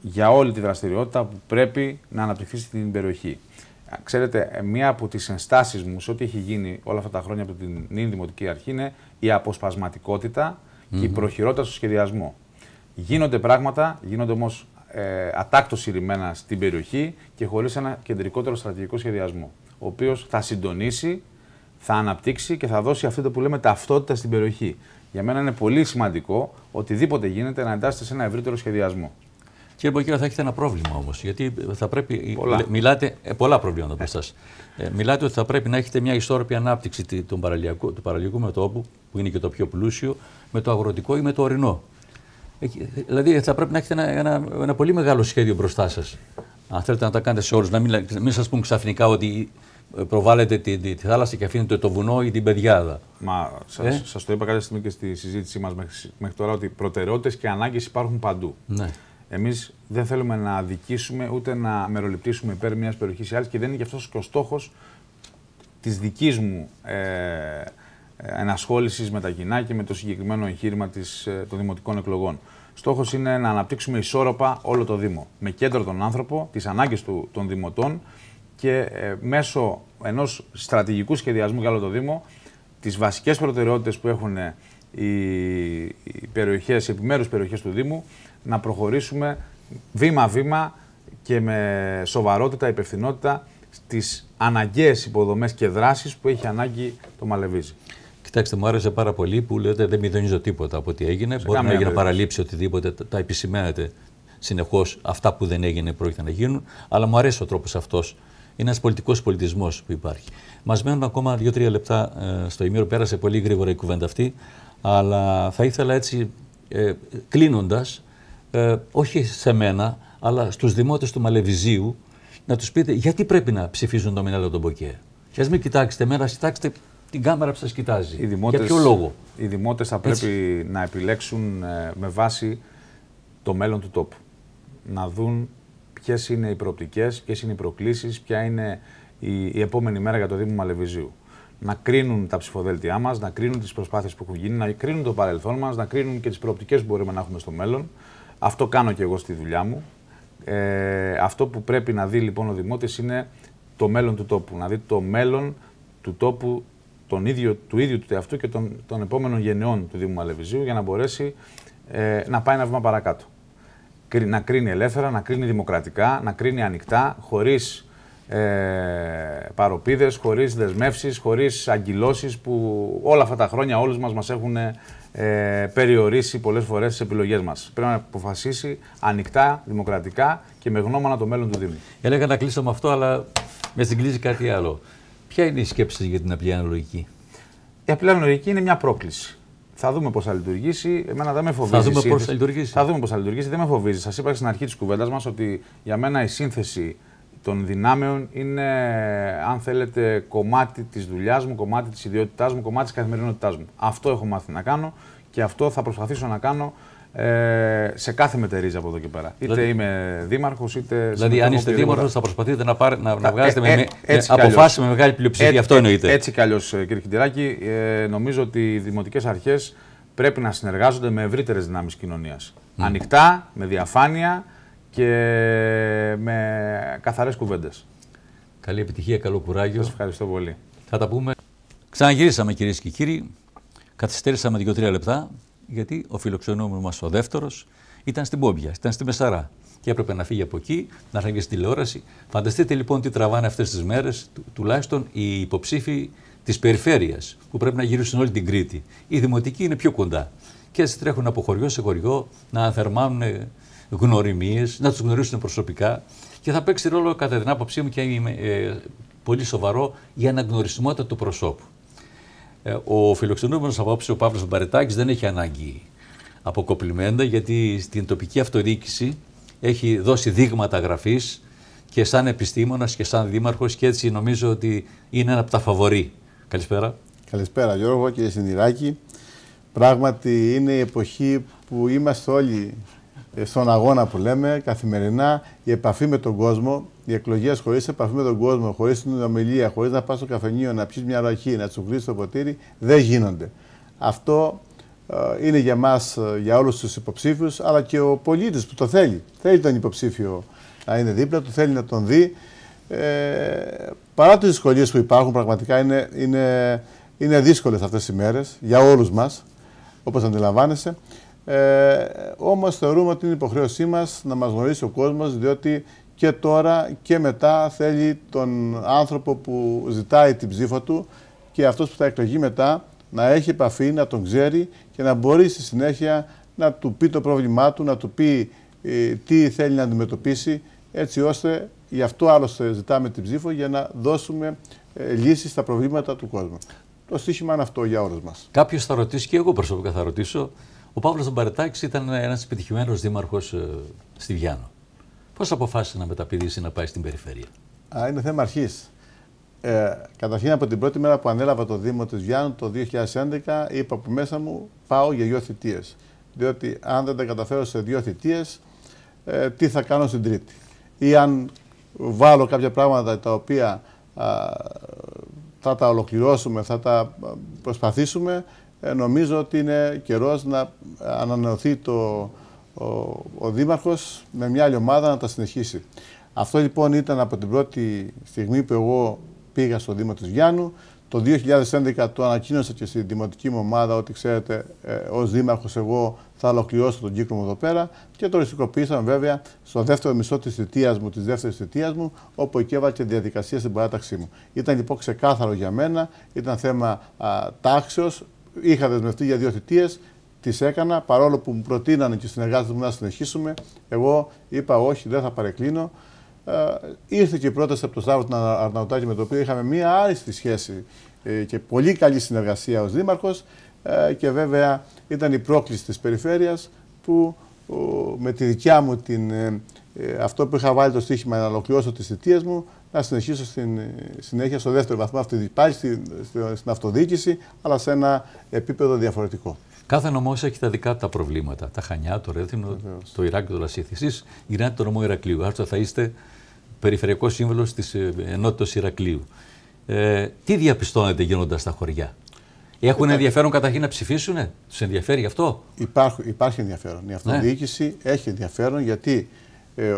για όλη τη δραστηριότητα που πρέπει να αναπτυχθεί στην περιοχή. Ξέρετε, ε, μία από τις ενστάσεις μου σε ό,τι έχει γίνει όλα αυτά τα χρόνια από την νυν Δημοτική Αρχή είναι η αποσπασματικότητα και η προχειρότητα στο σχεδιασμό. Γίνονται πράγματα, γίνονται όμως ε, ατάκτως συρριμμένα στην περιοχή και χωρίς ένα κεντρικότερο στρατηγικό σχεδιασμό, ο οποίος θα συντονίσει θα αναπτύξει και θα δώσει αυτό το που λέμε ταυτότητα στην περιοχή. Για μένα είναι πολύ σημαντικό οτιδήποτε γίνεται να εντάσσεται σε ένα ευρύτερο σχεδιασμό. Κύριε Μποκέρα, θα έχετε ένα πρόβλημα όμως. Γιατί θα πρέπει. Πολλά. Μιλάτε, ε, πολλά προβλήματα από σα. Ε, μιλάτε ότι θα πρέπει να έχετε μια ισόρροπη ανάπτυξη του παραλιακού, του παραλιακού μετόπου, που είναι και το πιο πλούσιο, με το αγροτικό ή με το ορεινό. δηλαδή θα πρέπει να έχετε ένα, ένα, πολύ μεγάλο σχέδιο μπροστά σας. Αν θέλετε να τα κάνετε σε όλους, να μην, μην σας πούν ξαφνικά ότι προβάλλετε τη, τη, τη, θάλασσα και αφήνετε το βουνό ή την πεδιάδα. Μα σας ε? σας το είπα κάποια στιγμή και στη συζήτησή μας μέχρι, μέχρι, τώρα ότι προτεραιότητες και ανάγκες υπάρχουν παντού. Ναι. Εμείς δεν θέλουμε να αδικήσουμε ούτε να μεροληπτήσουμε υπέρ μιας περιοχής ή άλλης και δεν είναι και αυτός και ο στόχος της δικής μου ε, ε ενασχόλησης με τα κοινά και με το συγκεκριμένο εγχείρημα της, ε, των δημοτικών εκλογών. Στόχος είναι να αναπτύξουμε ισόρροπα όλο το Δήμο. Με κέντρο τον άνθρωπο, τις ανάγκες των δημοτών και ε, μέσω ενός στρατηγικού σχεδιασμού για όλο το Δήμο, τις βασικές προτεραιότητες που έχουν ε, οι, περιοχές, οι επιμέρους περιοχές του Δήμου, να προχωρήσουμε βήμα-βήμα και με σοβαρότητα, υπευθυνότητα στις αναγκαίες υποδομές και δράσεις που έχει ανάγκη το Μαλεβίζη. Κοιτάξτε, μου άρεσε πάρα πολύ που λέτε δεν μηδονίζω τίποτα από ό,τι έγινε. Σε Μπορεί να έγινε παραλήψη οτιδήποτε, τα επισημαίνετε συνεχώς αυτά που δεν έγινε πρόκειται να γίνουν. Αλλά μου αρέσει ο τρόπος αυτός ένας πολιτικός πολιτισμός που υπάρχει. Μας μένουν ακόμα δύο-τρία λεπτά ε, στο ημίρο. Πέρασε πολύ γρήγορα η κουβέντα αυτή. Αλλά θα ήθελα έτσι ε, κλείνοντας, ε, όχι σε μένα, αλλά στους δημότες του Μαλεβιζίου, να τους πείτε γιατί πρέπει να ψηφίζουν το Μινέλο τον Μποκέ. Και α μην κοιτάξετε εμένα, κοιτάξτε την κάμερα που σας κοιτάζει. Οι δημότες, Για ποιο λόγο. Οι δημότες θα πρέπει να επιλέξουν ε, με βάση το μέλλον του τόπου. Να δουν ποιες είναι οι προοπτικές, ποιες είναι οι προκλήσεις, ποια είναι η, η επόμενη μέρα για το Δήμο Μαλεβιζίου. Να κρίνουν τα ψηφοδέλτιά μας, να κρίνουν τις προσπάθειες που έχουν γίνει, να κρίνουν το παρελθόν μας, να κρίνουν και τις προοπτικές που μπορούμε να έχουμε στο μέλλον. Αυτό κάνω και εγώ στη δουλειά μου. Ε, αυτό που πρέπει να δει λοιπόν ο δημότης είναι το μέλλον του τόπου. Να δει το μέλλον του τόπου τον ίδιο, του ίδιου του εαυτού και των, των επόμενων γενεών του Δήμου Μαλεβιζίου για να μπορέσει ε, να πάει ένα βήμα παρακάτω να κρίνει ελεύθερα, να κρίνει δημοκρατικά, να κρίνει ανοιχτά, χωρίς ε, παροπίδες, χωρίς δεσμεύσεις, χωρίς αγκυλώσεις που όλα αυτά τα χρόνια όλους μας μας έχουν ε, περιορίσει πολλές φορές τις επιλογές μας. Πρέπει να αποφασίσει ανοιχτά, δημοκρατικά και με γνώμονα το μέλλον του Δήμου. Έλεγα να κλείσω με αυτό, αλλά μες συγκλίζει κάτι άλλο. Ποια είναι η σκέψη για την απλή αναλογική. Η απλή αναλογική είναι μια πρόκληση. Θα δούμε πώς θα λειτουργήσει. Εμένα δεν με φοβίζει. Θα δούμε πώς θα λειτουργήσει. Θα δούμε πώς θα λειτουργήσει. Δεν με φοβίζει. Σας είπα στην αρχή της κουβέντας μας ότι για μένα η σύνθεση των δυνάμεων είναι, αν θέλετε, κομμάτι της δουλειάς μου, κομμάτι της ιδιότητάς μου, κομμάτι της καθημερινότητάς μου. Αυτό έχω μάθει να κάνω και αυτό θα προσπαθήσω να κάνω ε, σε κάθε μετερίζα από εδώ και πέρα. Είτε δηλαδή- είμαι δήμαρχος, είτε. Δηλαδή, αν είστε δήμαρχος, θα προσπαθείτε να, πάρε, να, να ε, ε, βγάζετε ε, με, με αποφάσεις με μεγάλη πλειοψηφία. Ε, αυτό εννοείται. Έτσι κι αλλιώς, κύριε Χιντηράκη, νομίζω ότι οι δημοτικές αρχές πρέπει να συνεργάζονται με ευρύτερες δυνάμεις κοινωνίας. Mm. Ανοιχτά, με διαφάνεια και με καθαρές κουβέντες. Καλή επιτυχία, καλό κουράγιο. Σας ευχαριστώ πολύ. Θα τα πούμε. Ξαναγυρίσαμε κυρίες και κύριοι. Καθυστέρησαμε 2-3 λεπτά γιατί ο φιλοξενούμενος μας ο δεύτερος ήταν στην Πόμπια, ήταν στη Μεσαρά. Και έπρεπε να φύγει από εκεί, να έρθει και τηλεόραση. Φανταστείτε λοιπόν τι τραβάνε αυτές τις μέρες, του, τουλάχιστον οι υποψήφοι της περιφέρειας, που πρέπει να γυρίσουν όλη την Κρήτη. Οι δημοτικοί είναι πιο κοντά. Και έτσι τρέχουν από χωριό σε χωριό να θερμάνουν γνωριμίες, να τους γνωρίσουν προσωπικά. Και θα παίξει ρόλο, κατά την άποψή μου, και είμαι ε, πολύ σοβαρό, η αναγνωρισιμότητα του προσώπου. Ε, ο φιλοξενούμενος απόψε, ο Παύλος Μπαρετάκης, δεν έχει ανάγκη από γιατί στην τοπική αυτοδιοίκηση έχει δώσει δείγματα γραφής και σαν επιστήμονας και σαν δήμαρχος, και έτσι νομίζω ότι είναι ένα από τα φαβορή. Καλησπέρα. Καλησπέρα, Γιώργο, κύριε Συνδυράκη. Πράγματι, είναι η εποχή που είμαστε όλοι ε, στον αγώνα που λέμε, καθημερινά, η επαφή με τον κόσμο, οι εκλογές χωρίς επαφή με τον κόσμο, χωρίς την ομιλία, χωρίς να πας στο καφενείο, να πιεις μια ροχή, να τσουκλίσει το ποτήρι, δεν γίνονται. Αυτό ε, είναι για μας, ε, για όλους τους υποψήφιους, αλλά και ο πολίτης που το θέλει. Θέλει τον υποψήφιο να είναι δίπλα του, θέλει να τον δει. Ε, παρά τις δυσκολίες που υπάρχουν, πραγματικά είναι, είναι, είναι δύσκολες αυτές οι μέρες για όλους μας, όπως αντιλαμβάνεσαι. Ε, Όμως θεωρούμε ότι είναι υποχρέωσή μας να μας γνωρίσει ο κόσμος, διότι και τώρα και μετά θέλει τον άνθρωπο που ζητάει την ψήφα του και αυτός που θα εκλογεί μετά να έχει επαφή, να τον ξέρει και να μπορεί στη συνέχεια να του πει το πρόβλημά του, να του πει ε, τι θέλει να αντιμετωπίσει, έτσι ώστε γι' αυτό άλλωστε ζητάμε την ψήφο για να δώσουμε ε, λύσεις στα προβλήματα του κόσμου. Το στίχημα είναι αυτό για όλους μας. Κάποιος θα ρωτήσει και εγώ προσωπικά θα ρωτήσω ο Παύλος Μπαρτάκη ήταν ένας επιτυχημένος δήμαρχος ε, στη Βιάνο. Πώς αποφάσισε να μεταπηδήσει να πάει στην περιφέρεια, Α, είναι θέμα αρχής. Ε, καταρχήν από την πρώτη μέρα που ανέλαβα το Δήμο της Βιάνο το 2011, είπα από μέσα μου πάω για δύο θητείες. Διότι αν δεν τα καταφέρω σε δύο θητείες, ε, τι θα κάνω στην τρίτη. Ή αν βάλω κάποια πράγματα τα οποία θα τα ολοκληρώσουμε, θα τα προσπαθήσουμε, ε, νομίζω ότι είναι καιρός να ανανεωθεί το, ο, ο Δήμαρχος με μια άλλη ομάδα να τα συνεχίσει. Αυτό λοιπόν ήταν από την πρώτη στιγμή που εγώ πήγα στο Δήμο της Γιάννου. Το 2011 το ανακοίνωσα και στη δημοτική μου ομάδα ότι ξέρετε ε, ως δήμαρχος εγώ θα ολοκληρώσω τον κύκλο μου εδώ πέρα και το οριστικοποίησαμε βέβαια στο δεύτερο μισό της θητείας μου, της δεύτερης θητείας μου όπου εκεί έβαλε και διαδικασία στην παράταξή μου. Ήταν λοιπόν ξεκάθαρο για μένα, ήταν θέμα τάξεως. Είχα δεσμευτεί για δύο θητείες, τις έκανα. Παρόλο που μου προτείνανε και συνεργάτες μου να συνεχίσουμε, εγώ είπα όχι, δεν θα παρεκκλίνω. Ε, ήρθε και η πρόταση από τον Σταύρο Αρναουτάκη με το οποίο είχαμε μία άριστη σχέση ε, και πολύ καλή συνεργασία ως Δήμαρχος. Ε, και βέβαια ήταν η πρόκληση της περιφέρειας που με τη δικιά μου την ε, αυτό που είχα βάλει το στοίχημα να ολοκληρώσω τις θητείες μου, να συνεχίσω στην ε, συνέχεια στο δεύτερο βαθμό, αυτή, πάλι στην, στην αυτοδιοίκηση, αλλά σε ένα επίπεδο διαφορετικό. Κάθε νομός έχει τα δικά του τα προβλήματα. Τα Χανιά, το Ρέθινο, το Ιράκ το Λασίθι. Εσείς γυρνάτε το νομό Ηρακλείου. Άρα θα είστε περιφερειακό σύμβολος της ε, ενότητας Ηρακλείου. Ε, τι διαπιστώνετε γίνοντας στα χωριά, Έχουν Υπά... ενδιαφέρον καταρχήν να ψηφίσουν, τους ενδιαφέρει γι' αυτό. Υπάρχει, υπάρχει ενδιαφέρον. Η ναι. αυτοδιοίκηση ναι. έχει ενδιαφέρον γιατί ε,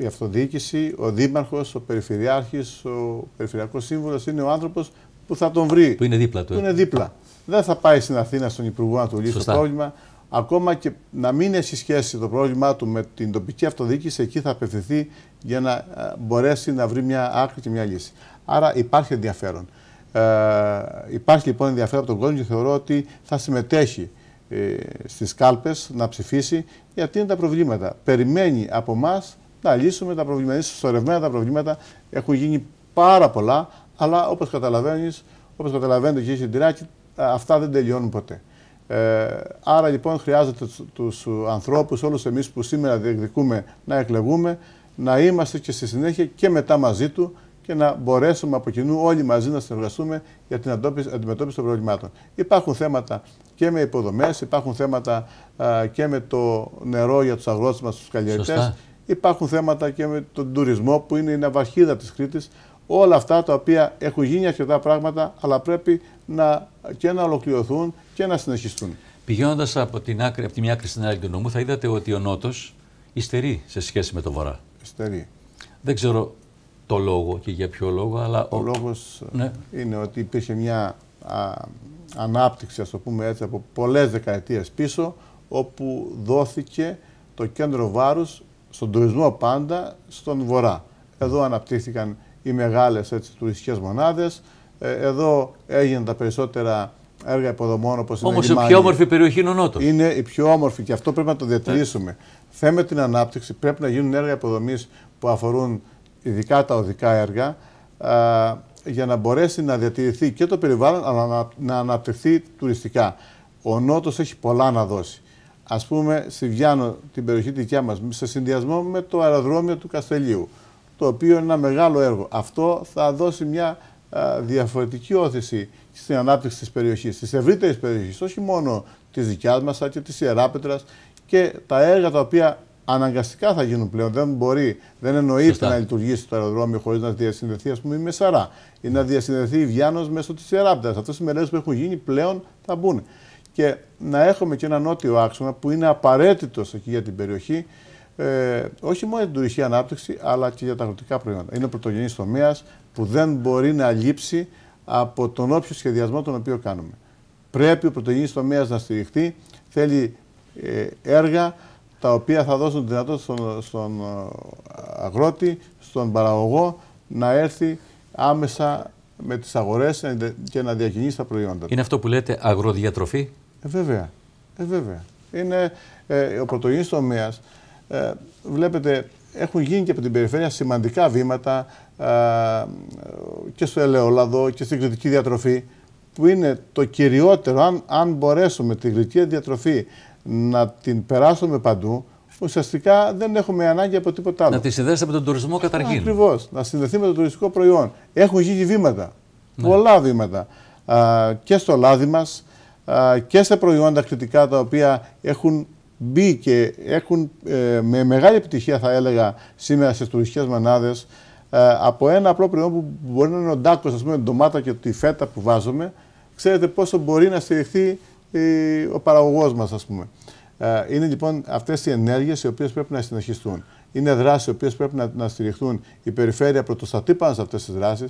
η αυτοδιοίκηση, ο δήμαρχος, ο περιφερειάρχης, ο περιφερειακός σύμβουλος είναι ο άνθρωπος που θα τον βρει. Που είναι δίπλα του. Που ε. είναι δίπλα. Δεν θα πάει στην Αθήνα στον Υπουργό να του λύσει το πρόβλημα. Ακόμα και να μην έχει σχέση το πρόβλημά του με την τοπική αυτοδιοίκηση, εκεί θα απευθυνθεί για να ε, μπορέσει να βρει μια άκρη και μια λύση. Άρα υπάρχει ενδιαφέρον. Ε, υπάρχει λοιπόν ενδιαφέρον από τον κόσμο και θεωρώ ότι θα συμμετέχει ε, στις κάλπες να ψηφίσει γιατί είναι τα προβλήματα. Περιμένει από εμά να λύσουμε τα προβλήματα. Είναι συσσωρευμένα τα προβλήματα. Έχουν γίνει πάρα πολλά, αλλά όπως καταλαβαίνεις, όπως καταλαβαίνετε η Συντηράκη, αυτά δεν τελειώνουν ποτέ. Ε, άρα λοιπόν χρειάζεται τους, τους ανθρώπους, όλους εμείς που σήμερα διεκδικούμε να εκλεγούμε, να είμαστε και στη συνέχεια και μετά μαζί του και να μπορέσουμε από κοινού όλοι μαζί να συνεργαστούμε για την αντιμετώπιση των προβλημάτων. Υπάρχουν θέματα και με υποδομές, υπάρχουν θέματα και με το νερό για τους αγρότες μας, τους καλλιεργητές. Υπάρχουν θέματα και με τον τουρισμό που είναι η ναυαρχίδα της Κρήτης. Όλα αυτά τα οποία έχουν γίνει αρκετά πράγματα, αλλά πρέπει να, και να ολοκληρωθούν και να συνεχιστούν. Πηγαίνοντας από, την από τη μια άκρη στην άλλη του νομού, θα είδατε ότι ο Νότος υστερεί σε σχέση με το Βορρά. Ιστερεί. Δεν ξέρω το λόγο και για ποιο λόγο. Αλλά ο, ο λόγος ε, ναι. είναι ότι υπήρχε μια α, ανάπτυξη, ας το πούμε έτσι, από πολλές δεκαετίες πίσω, όπου δόθηκε το κέντρο βάρους στον τουρισμό πάντα στον Βορρά. Εδώ αναπτύχθηκαν οι μεγάλες έτσι, τουριστικές μονάδες, ε, εδώ έγιναν τα περισσότερα έργα υποδομών όπως είναι Όμως η πιο όμορφη περιοχή είναι ο Νότος. Είναι η πιο όμορφη και αυτό πρέπει να το διατηρήσουμε. Ναι. Θέμε την ανάπτυξη, πρέπει να γίνουν έργα υποδομής που αφορούν ειδικά τα οδικά έργα, για να μπορέσει να διατηρηθεί και το περιβάλλον, αλλά να αναπτυχθεί τουριστικά. Ο Νότος έχει πολλά να δώσει. Ας πούμε, στη Βιάνο, την περιοχή δικιά μας, σε συνδυασμό με το αεροδρόμιο του Καστελίου, το οποίο είναι ένα μεγάλο έργο. Αυτό θα δώσει μια διαφορετική όθηση στην ανάπτυξη της περιοχής, της ευρύτερης περιοχής, όχι μόνο της δικιάς μας, αλλά και της Ιεράπετρας και τα έργα τα οποία αναγκαστικά θα γίνουν πλέον. Δεν μπορεί, δεν εννοείται Σωστά. να λειτουργήσει το αεροδρόμιο χωρίς να διασυνδεθεί, ας πούμε, η Μεσαρά ή να διασυνδεθεί η Βιάνο μέσω της Ιεράπτας. Αυτές οι μελέτες που έχουν γίνει πλέον θα μπουν. Και να έχουμε και ένα νότιο άξονα που είναι απαραίτητος εκεί για την περιοχή, ε, όχι μόνο για την τουριστική ανάπτυξη, αλλά και για τα αγροτικά προϊόντα. Είναι ο πρωτογενής τομέας που δεν μπορεί να λείψει από τον όποιο σχεδιασμό τον οποίο κάνουμε. Πρέπει ο πρωτογενής τομέας να στηριχτεί. θέλει ε, έργα τα οποία θα δώσουν τη δυνατότητα στον, στον ε, αγρότη, στον παραγωγό να έρθει άμεσα με τις αγορές και να διακινήσει τα προϊόντα. Είναι αυτό που λέτε αγροδιατροφή? Ε, βέβαια. Ε, βέβαια. Είναι ε, ο πρωτογενής τομέας. Ε, βλέπετε, έχουν γίνει και από την περιφέρεια σημαντικά βήματα και στο ελαιόλαδο και στην κριτική διατροφή που είναι το κυριότερο, αν, αν μπορέσουμε τη κριτική διατροφή να την περάσουμε παντού, ουσιαστικά δεν έχουμε ανάγκη από τίποτα άλλο. Να τη συνδέσετε με τον τουρισμό καταρχήν. Ακριβώς. Να συνδεθεί με το τουριστικό προϊόν. Έχουν γίνει βήματα. Ναι. Πολλά βήματα. Α, και στο λάδι μας και σε προϊόντα κριτικά τα οποία έχουν μπει και έχουν ε, με μεγάλη επιτυχία θα έλεγα σήμερα στις τουριστικές μανάδες ε, από ένα απλό προϊόν που μπορεί να είναι ο ντάκος, ας πούμε ντομάτα και τη φέτα που βάζουμε ξέρετε πόσο μπορεί να στηριχθεί ο παραγωγός μας, ας πούμε. Ε, είναι λοιπόν αυτές οι ενέργειες οι οποίες πρέπει να συνεχιστούν. Είναι δράσεις οι οποίες πρέπει να, να στηριχθούν. Η περιφέρεια πρωτοστατεί πάνω σε αυτές τις δράσεις.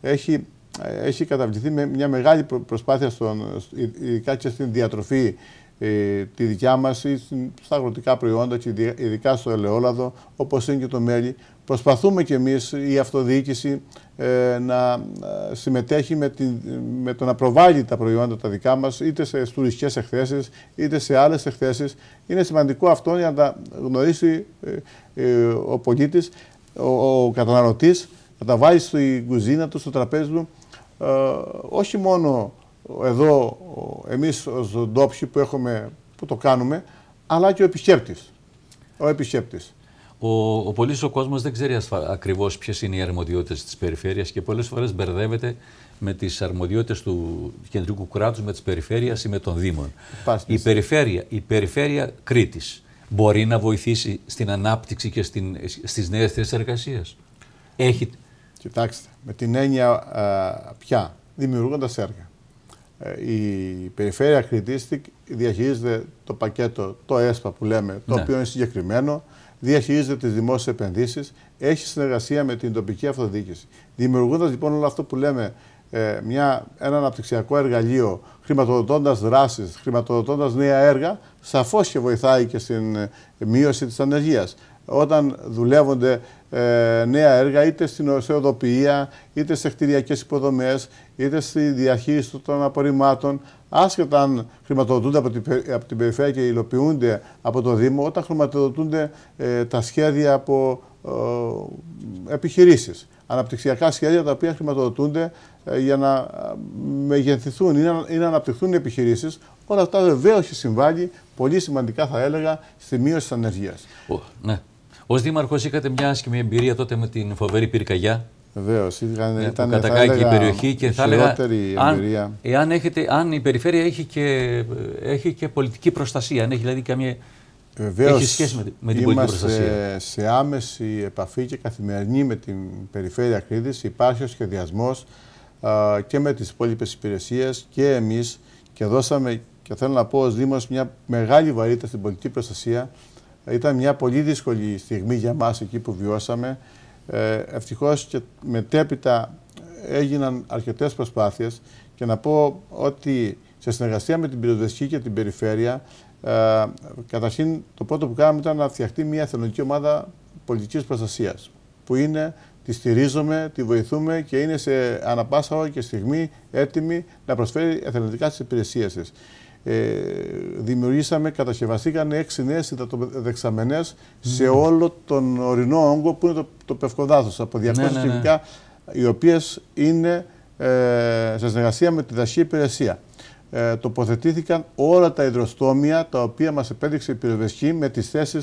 Έχει, ε, έχει καταβληθεί με μια μεγάλη προσπάθεια, στον, ειδικά και στην διατροφή ε, τη δικιά μας, στα αγροτικά προϊόντα και ειδικά στο ελαιόλαδο, όπως είναι και το μέλι, προσπαθούμε κι εμείς η αυτοδιοίκηση ε, να ε, συμμετέχει με, με το να προβάλλει τα προϊόντα τα δικά μας είτε σε τουριστικές εκθέσεις είτε σε άλλες εκθέσεις. Είναι σημαντικό αυτό για να τα γνωρίσει ε, ο πολίτης, ο, ο καταναλωτής, να τα βάλει στην κουζίνα του, στο τραπέζι του. όχι μόνο εδώ εμείς ως ντόπιοι που, έχουμε, που το κάνουμε, αλλά και ο επισκέπτης. Ο επισκέπτης ο, ο πολλή ο κόσμος δεν ξέρει ακριβώς ποιες είναι οι αρμοδιότητες της περιφέρειας και πολλές φορές μπερδεύεται με τις αρμοδιότητες του κεντρικού κράτους, με τη περιφέρεια ή με τον Δήμων. Η περιφέρεια, η περιφέρεια Κρήτης μπορεί να βοηθήσει στην ανάπτυξη και στις νέες θέσεις εργασίας. Έχει... Κοιτάξτε, με την έννοια α, πια δημιουργώντας έργα. Ε, η περιφέρεια Κρητής διαχειρίζεται το πακέτο, το ΕΣΠΑ που λέμε, το ναι. οποίο είναι συγκεκριμένο διαχειρίζεται τις δημόσιες επενδύσεις, έχει συνεργασία με την τοπική αυτοδιοίκηση. Δημιουργώντα λοιπόν όλο αυτό που λέμε ε, μια, ένα αναπτυξιακό εργαλείο, χρηματοδοτώντας δράσεις, χρηματοδοτώντας νέα έργα, σαφώς και βοηθάει και στην ε, μείωση της ανεργίας. Όταν δουλεύονται ε, νέα έργα, είτε στην οδοποιία, είτε σε κτηριακές υποδομές, είτε στη διαχείριση των απορριμμάτων, άσχετα αν χρηματοδοτούνται από την, περιφέρεια και υλοποιούνται από το Δήμο, όταν χρηματοδοτούνται ε, τα σχέδια από ε, επιχειρήσεις. Αναπτυξιακά σχέδια τα οποία χρηματοδοτούνται ε, για να ε, μεγενθηθούν ή να, ή αναπτυχθούν οι επιχειρήσεις. Όλα αυτά βεβαίως έχει συμβάλει πολύ σημαντικά, θα έλεγα, στη μείωση της ανεργίας. Ναι. Ως Δήμαρχος, είχατε μια άσχημη εμπειρία τότε με την φοβερή πυρκαγιά Βεβαίως. Ναι, ήταν που η περιοχή και θα έλεγα. Εμπειρία. Αν, εάν έχετε, αν η περιφέρεια έχει και, έχει και πολιτική προστασία, αν έχει δηλαδή καμία. Βεβαίως, έχει σχέση με, την πολιτική προστασία. Είμαστε σε άμεση επαφή και καθημερινή με την περιφέρεια Κρήτης. Υπάρχει ο σχεδιασμός και με τις υπόλοιπες υπηρεσίες και εμείς. Και δώσαμε, και θέλω να πω ως Δήμος, μια μεγάλη βαρύτητα στην πολιτική προστασία. Ήταν μια πολύ δύσκολη στιγμή για μας εκεί που βιώσαμε. Ε, ευτυχώς και μετέπειτα έγιναν αρκετές προσπάθειες και να πω ότι σε συνεργασία με την πυροδεσκή και την περιφέρεια ε, καταρχήν το πρώτο που κάναμε ήταν να φτιαχτεί μια εθελοντική ομάδα πολιτικής προστασίας, που είναι τη στηρίζουμε, τη βοηθούμε και είναι σε ανα και στιγμή έτοιμη να προσφέρει εθελοντικά τις υπηρεσίες της ε, δημιουργήσαμε, κατασκευαστήκαν έξι νέες υδατοδεξαμενές mm. σε όλο τον ορεινό όγκο που είναι το, το Πευκοδάθος. Από 200 ναι, ναι, ναι. οι οποίες είναι ε, σε συνεργασία με τη δασική υπηρεσία. Ε, τοποθετήθηκαν όλα τα υδροστόμια τα οποία μας επέδειξε η πυροβεσκή με τις θέσεις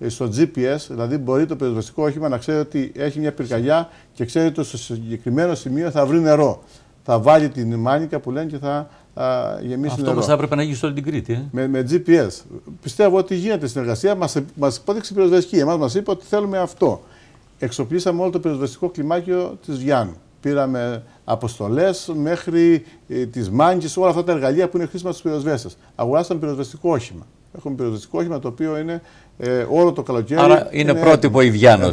ε, στο GPS, δηλαδή μπορεί το πυροσβεστικό όχημα να ξέρει ότι έχει μια πυρκαγιά και ξέρει ότι στο συγκεκριμένο σημείο θα βρει νερό. Θα βάλει την μάνικα που λένε και θα α, γεμίσει Αυτό νερό. Αυτό θα έπρεπε να γίνει σε όλη την Κρήτη. Ε? Με, με GPS. Πιστεύω ότι γίνεται συνεργασία. Μας μας υπόδειξε η πυροσβεστική. Εμάς μας είπε ότι θέλουμε αυτό. Εξοπλίσαμε όλο το πυροσβεστικό κλιμάκιο της Γιάννου. Πήραμε αποστολές μέχρι ε, τις μάγκες, όλα αυτά τα εργαλεία που είναι χρήσιμα στους πυροσβέστες. Αγοράσαμε πυροσβεστικό όχημα. Έχουμε πυροσβεστικό όχημα το οποίο είναι ε, όλο το καλοκαίρι. Άρα είναι, είναι πρότυπο Ε,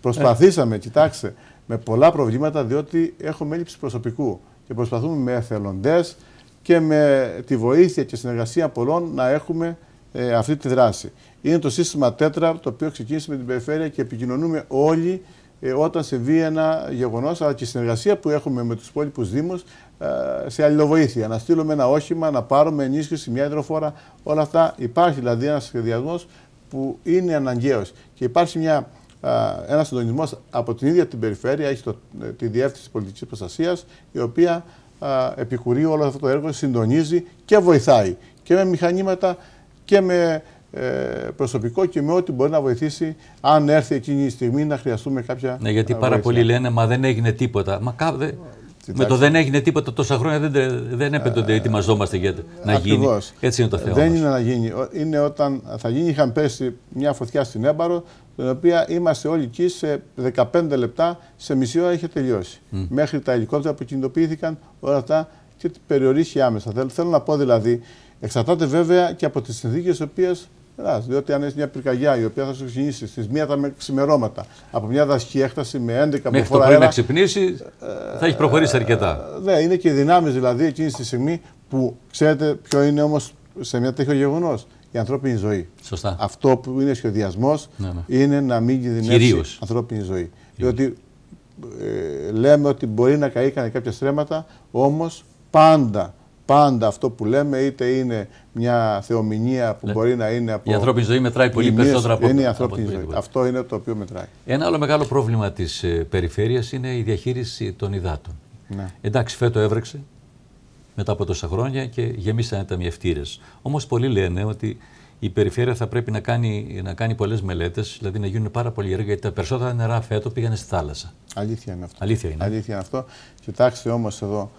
Προσπαθήσαμε, κοιτάξτε, με πολλά προβλήματα διότι έχουμε έλλειψη προσωπικού και προσπαθούμε με εθελοντές, και με τη βοήθεια και συνεργασία πολλών να έχουμε ε, αυτή τη δράση. Είναι το σύστημα Τέτρα το οποίο ξεκίνησε με την περιφέρεια και επικοινωνούμε όλοι ε, όταν συμβεί ένα γεγονός αλλά και η συνεργασία που έχουμε με τους υπόλοιπους Δήμους ε, σε αλληλοβοήθεια. Να στείλουμε ένα όχημα, να πάρουμε ενίσχυση, μια υδροφόρα, όλα αυτά. Υπάρχει δηλαδή ένας σχεδιασμός που είναι αναγκαίος και υπάρχει μια ένας συντονισμός από την ίδια την περιφέρεια, έχει το, ε, τη Διεύθυνση Πολιτικής Προστασίας, η οποία επικουρεί όλο αυτό το έργο, συντονίζει και βοηθάει και με μηχανήματα και με ε, προσωπικό και με ό,τι μπορεί να βοηθήσει αν έρθει εκείνη η στιγμή να χρειαστούμε κάποια. Ναι, γιατί πάρα πολλοί λένε Μα δεν έγινε τίποτα. Μα κά... Με το δεν έγινε τίποτα τόσα χρόνια δεν, δεν έπαιρνονται, ε, ετοιμαζόμαστε για να γίνει. Έτσι είναι το θέμα. Δεν είναι να γίνει. Είναι όταν θα γίνει. Είχαν πέσει μια φωτιά στην Έμπαρο, την οποία είμαστε όλοι εκεί σε 15 λεπτά, σε μισή ώρα είχε τελειώσει. Μέχρι τα ελικόπτερα που κινητοποιήθηκαν, όλα αυτά και περιορίσει άμεσα. Θέλω, να πω δηλαδή, εξαρτάται βέβαια και από τις συνθήκες τι οποίε διότι αν έχεις μια πυρκαγιά η οποία θα σου ξεκινήσει στις μια τα ξημερώματα από μια δασική έκταση με 11 που Μέχρι το πρωί να ξυπνήσει, θα έχεις προχωρήσει ε, αρκετά. Ναι, είναι και οι δυνάμεις δηλαδή εκείνη τη στιγμή που ξέρετε ποιο είναι όμως σε μια τέτοιο γεγονός η ανθρώπινη ζωή. Σωστά. Αυτό που είναι σχεδιασμός ναι, ναι, είναι να μην κινδυνεύσει η ανθρώπινη ζωή. Κυρίως. Διότι ε, λέμε ότι μπορεί να καήκανε κάποια στρέμματα, όμως πάντα πάντα αυτό που λέμε, είτε είναι μια θεομηνία που ναι. μπορεί να είναι από. Η ανθρώπινη ζωή μετράει πολύ περισσότερο από Είναι η ανθρώπινη ζωή. Αυτό είναι το οποίο μετράει. Ένα άλλο μεγάλο πρόβλημα της ε, περιφέρειας είναι η διαχείριση των υδάτων. Ναι. Εντάξει, φέτο έβρεξε μετά από τόσα χρόνια και γεμίσανε τα μιευτήρες. Όμως πολλοί λένε ότι η περιφέρεια θα πρέπει να κάνει, να κάνει πολλές μελέτες, δηλαδή να γίνουν πάρα πολύ έργα, γιατί τα περισσότερα νερά φέτο πήγανε στη θάλασσα. Αλήθεια είναι αυτό. Αλήθεια είναι. Αλήθεια είναι αυτό. Κοιτάξτε όμως εδώ.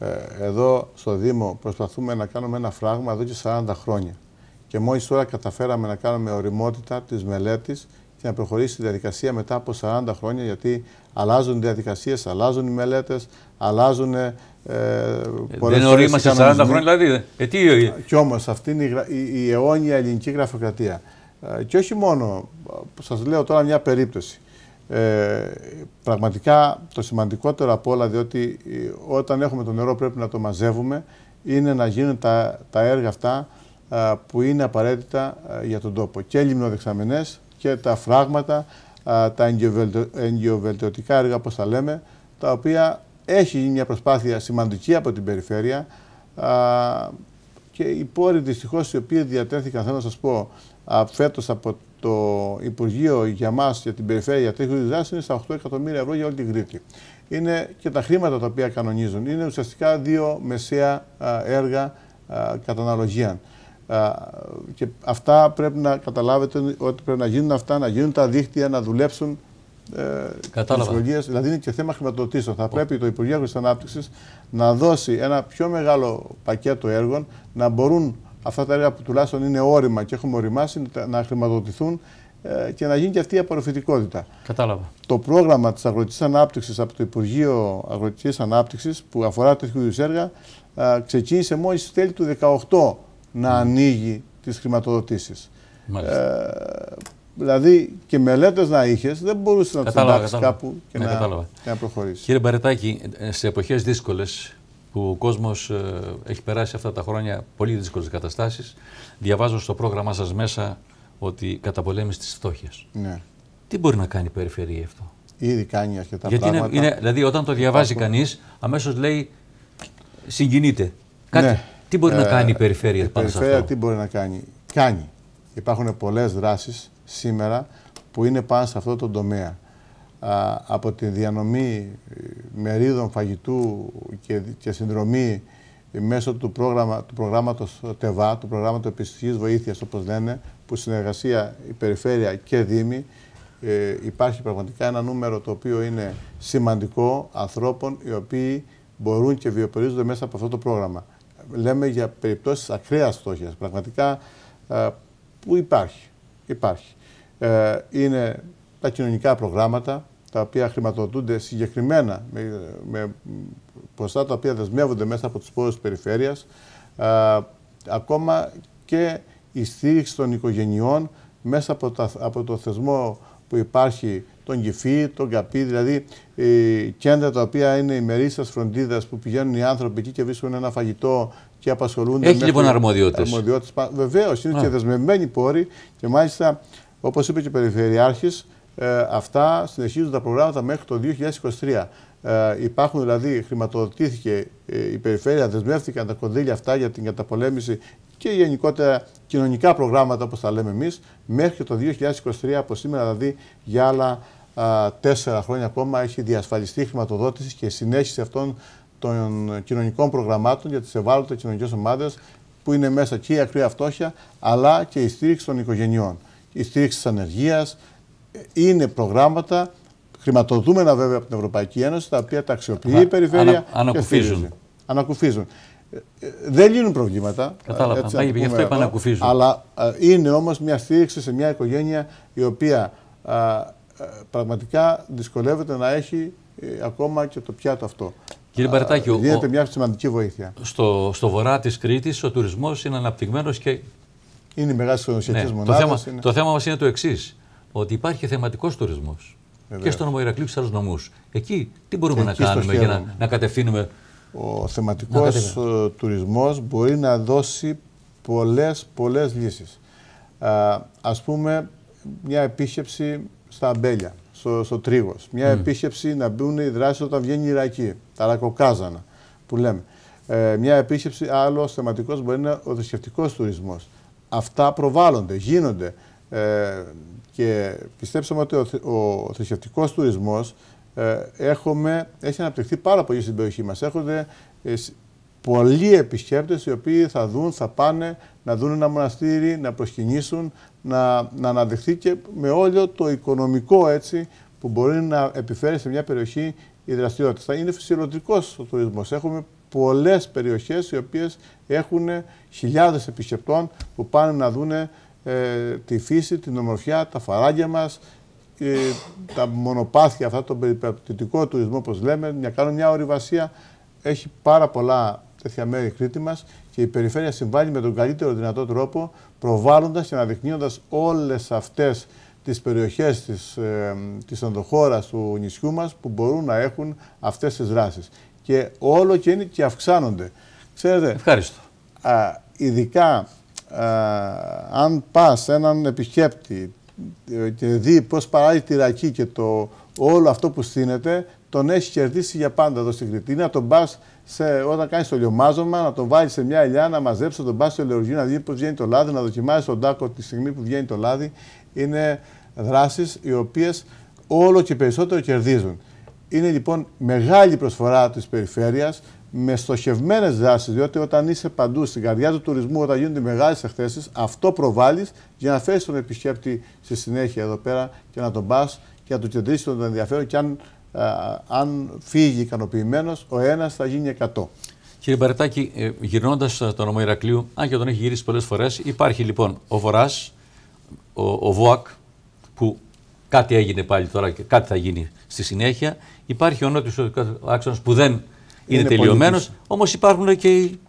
Ε, εδώ στο Δήμο προσπαθούμε να κάνουμε ένα φράγμα εδώ και 40 χρόνια. Και μόλις τώρα καταφέραμε να κάνουμε οριμότητα της μελέτης και να προχωρήσει τη διαδικασία μετά από 40 χρόνια, γιατί αλλάζουν οι διαδικασίες, αλλάζουν οι μελέτες, αλλάζουν ε, ε πολλές Δεν ορίμασε 40 χρόνια δηλαδή. Ε, ε τι... Ε, Κι όμως αυτή είναι η, η, η αιώνια ελληνική γραφειοκρατία. και όχι μόνο, σας λέω τώρα μια περίπτωση. Ε, πραγματικά το σημαντικότερο από όλα, διότι όταν έχουμε το νερό πρέπει να το μαζεύουμε, είναι να γίνουν τα, τα έργα αυτά που είναι απαραίτητα για τον τόπο. Και λιμνοδεξαμενές και τα φράγματα, τα εγκυοβελτιωτικά έργα, όπως τα λέμε, τα οποία έχει μια προσπάθεια σημαντική από την περιφέρεια α, και οι πόροι δυστυχώς οι οποίοι διατέθηκαν, θέλω να σας πω, φέτος από το Υπουργείο για μας, για την περιφέρεια, για τέτοιου είναι στα 8 εκατομμύρια ευρώ για όλη την Κρήτη. Είναι και τα χρήματα τα οποία κανονίζουν. Είναι ουσιαστικά δύο μεσαία έργα κατά αναλογία. Και αυτά πρέπει να καταλάβετε ότι πρέπει να γίνουν αυτά, να γίνουν τα δίχτυα, να δουλέψουν ε, δηλαδή είναι και θέμα χρηματοδοτήσεων. Θα πρέπει το Υπουργείο Αγροτικής Ανάπτυξης να δώσει ένα πιο μεγάλο πακέτο έργων να μπορούν αυτά τα έργα που τουλάχιστον είναι όρημα και έχουμε οριμάσει να χρηματοδοτηθούν ε, και να γίνει και αυτή η απορροφητικότητα. Κατάλαβα. Το πρόγραμμα της αγροτικής ανάπτυξης από το Υπουργείο Αγροτικής Ανάπτυξης που αφορά τέτοιου είδους έργα ε, ξεκίνησε μόλις στη τέλη του 2018 να ανοίγει τις χρηματοδοτήσεις. Ε, Δηλαδή και μελέτες να είχες, δεν μπορούσες να τις συντάξει κάπου και ναι, να, να προχωρήσεις. Κύριε Μπαρετάκη, σε εποχές δύσκολες που ο κόσμος ε, έχει περάσει αυτά τα χρόνια πολύ δύσκολες καταστάσεις, διαβάζω στο πρόγραμμά σας μέσα ότι καταπολέμεις τις φτώχειες. Ναι. Τι μπορεί να κάνει η περιφερεια αυτό. Ήδη κάνει αρκετά πράγματα. Είναι, είναι, δηλαδή, όταν το διαβάζει κανείς, αμέσως λέει συγκινείται. Κάτι, ναι. Τι μπορεί να ε, κάνει η περιφέρεια πάνω σε αυτό. Τι μπορεί να κάνει. Κάνει. Υπάρχουν πολλές δράσεις σήμερα που είναι πάνω σε αυτό το τομέα. Α, από τη διανομή ε, μερίδων φαγητού και, και συνδρομή ε, μέσω του, πρόγραμμα, του προγράμματος ΤΕΒΑ, του προγράμματος επιστημικής βοήθειας όπως λένε, που συνεργασία η Περιφέρεια και Δήμη, ε, υπάρχει πραγματικά ένα νούμερο το οποίο είναι σημαντικό ανθρώπων οι οποίοι μπορούν και βιοπορίζονται μέσα από αυτό το πρόγραμμα. Λέμε για περιπτώσεις ακραίας φτώχειας. πραγματικά που υπάρχει. υπάρχει ε, είναι τα κοινωνικά προγράμματα, τα οποία χρηματοδοτούνται συγκεκριμένα με, με ποσά τα οποία δεσμεύονται μέσα από τις πόρες της περιφέρειας, ε, ακόμα και η στήριξη των οικογενειών μέσα από, τα, το θεσμό που υπάρχει τον ΚΙΦΗ, τον ΚΑΠΗ, δηλαδή ε, κέντρα τα οποία είναι ημερήσια φροντίδα που πηγαίνουν οι άνθρωποι εκεί και βρίσκουν ένα φαγητό και απασχολούνται. Έχει λοιπόν αρμοδιότητες. Βεβαίως, είναι Α. και δεσμευμένοι πόροι και μάλιστα όπως είπε και ο Περιφερειάρχης, ε, αυτά συνεχίζουν τα προγράμματα μέχρι το 2023. Ε, υπάρχουν δηλαδή, χρηματοδοτήθηκε ε, η Περιφέρεια, δεσμεύτηκαν τα κονδύλια αυτά για την καταπολέμηση και γενικότερα κοινωνικά προγράμματα, όπως τα λέμε εμείς, μέχρι το 2023, από σήμερα δηλαδή, για άλλα τέσσερα χρόνια ακόμα έχει διασφαλιστεί χρηματοδότηση και συνέχιση αυτών των κοινωνικών προγραμμάτων για τις ευάλωτες κοινωνικές ομάδες που είναι μέσα και η ακραία φτώχεια αλλά και η στήριξη των οικογενειών η στήριξη της ανεργίας. Είναι προγράμματα χρηματοδούμενα βέβαια από την Ευρωπαϊκή Ένωση, τα οποία τα αξιοποιεί η περιφέρεια. Ανα, ανακουφίζουν. ανακουφίζουν. Ε, δεν λύνουν προβλήματα. Κατάλαβα. Έτσι, Άγι, γι' αυτό είπα ανακουφίζουν. Αλλά ε, είναι όμως μια στήριξη σε μια οικογένεια η οποία ε, πραγματικά δυσκολεύεται να έχει ακόμα και το πιάτο αυτό. Κύριε Μπαρτάκη, δίνεται μια σημαντική βοήθεια. Στο, στο βορρά της Κρήτης ο τουρισμός είναι αναπτυγμένος και είναι μεγάλο μεγάλη ναι. Το θέμα, είναι... θέμα μας είναι το εξής. Ότι υπάρχει θεματικός τουρισμός. Και στον Ομοϊρακλή και στους άλλους νομούς. Εκεί τι μπορούμε να κάνουμε για να, να κατευθύνουμε. Ο θεματικός τουρισμός μπορεί να δώσει πολλές πολλές λύσεις. Α πούμε, μια επίσκεψη στα αμπέλια, στο, στο τρίγος. Μια mm. επίσκεψη να μπουν οι δράσει όταν βγαίνει η Ιρακή, τα ρακοκάζανα που λέμε. Ε, μια επίσκεψη, άλλο θεματικός μπορεί να είναι ο θρησκευτικός τουρισμός αυτά προβάλλονται, γίνονται. Ε, και πιστέψαμε ότι ο, θρησκευτικός τουρισμός ε, έχουμε, έχει αναπτυχθεί πάρα πολύ στην περιοχή μας. Έχονται ε, πολλοί επισκέπτες οι οποίοι θα δουν, θα πάνε να δουν ένα μοναστήρι, να προσκυνήσουν, να, να αναδεχθεί και με όλο το οικονομικό έτσι που μπορεί να επιφέρει σε μια περιοχή η δραστηριότητα. Είναι φυσιολογικός ο τουρισμός. Έχουμε πολλές περιοχές οι οποίες έχουν χιλιάδες επισκεπτών που πάνε να δουν ε, τη φύση, την ομορφιά, τα φαράγγια μας, ε, τα μονοπάτια αυτά, τον περιπατητικό τουρισμό όπως λέμε, να κάνουν μια ορειβασία. Έχει πάρα πολλά τέτοια μέρη η Κρήτη μας και η περιφέρεια συμβάλλει με τον καλύτερο δυνατό τρόπο προβάλλοντας και αναδεικνύοντας όλες αυτές τις περιοχές της, ε, της του νησιού μας που μπορούν να έχουν αυτές τις δράσεις και όλο και είναι και αυξάνονται. Ξέρετε, Ευχαριστώ. Α, ειδικά α, αν πας έναν επισκέπτη και δει πώς παράγει τη ρακή και το όλο αυτό που στείνεται, τον έχεις κερδίσει για πάντα εδώ στην Κρήτη. Να τον πας όταν κάνεις το λιωμάζωμα, να τον βάλεις σε μια ελιά, να μαζέψεις, τον πας στο ελαιοργείο, να δεις πώς βγαίνει το λάδι, να δοκιμάσεις τον τάκο τη στιγμή που βγαίνει το λάδι. Είναι δράσεις οι οποίες όλο και περισσότερο κερδίζουν. Είναι λοιπόν μεγάλη προσφορά της περιφέρειας με στοχευμένες δράσεις, διότι όταν είσαι παντού στην καρδιά του τουρισμού, όταν γίνονται μεγάλες εκθέσεις, αυτό προβάλλεις για να φέρεις τον επισκέπτη στη συνέχεια εδώ πέρα και να τον πας και να του κεντρήσεις τον ενδιαφέρον και αν, αν φύγει ικανοποιημένος, ο ένας θα γίνει 100. Κύριε Μπαρετάκη, ε, γυρνώντας στον νομό Ηρακλείου, αν και τον έχει γυρίσει πολλές φορές, υπάρχει λοιπόν ο Βορρά, ο, ο ΒΟΑΚ, που κάτι έγινε πάλι τώρα και κάτι θα γίνει στη συνέχεια. Υπάρχει ο νότιος άξονας που δεν είναι, είναι τελειωμένος, όμως υπάρχουν και οι,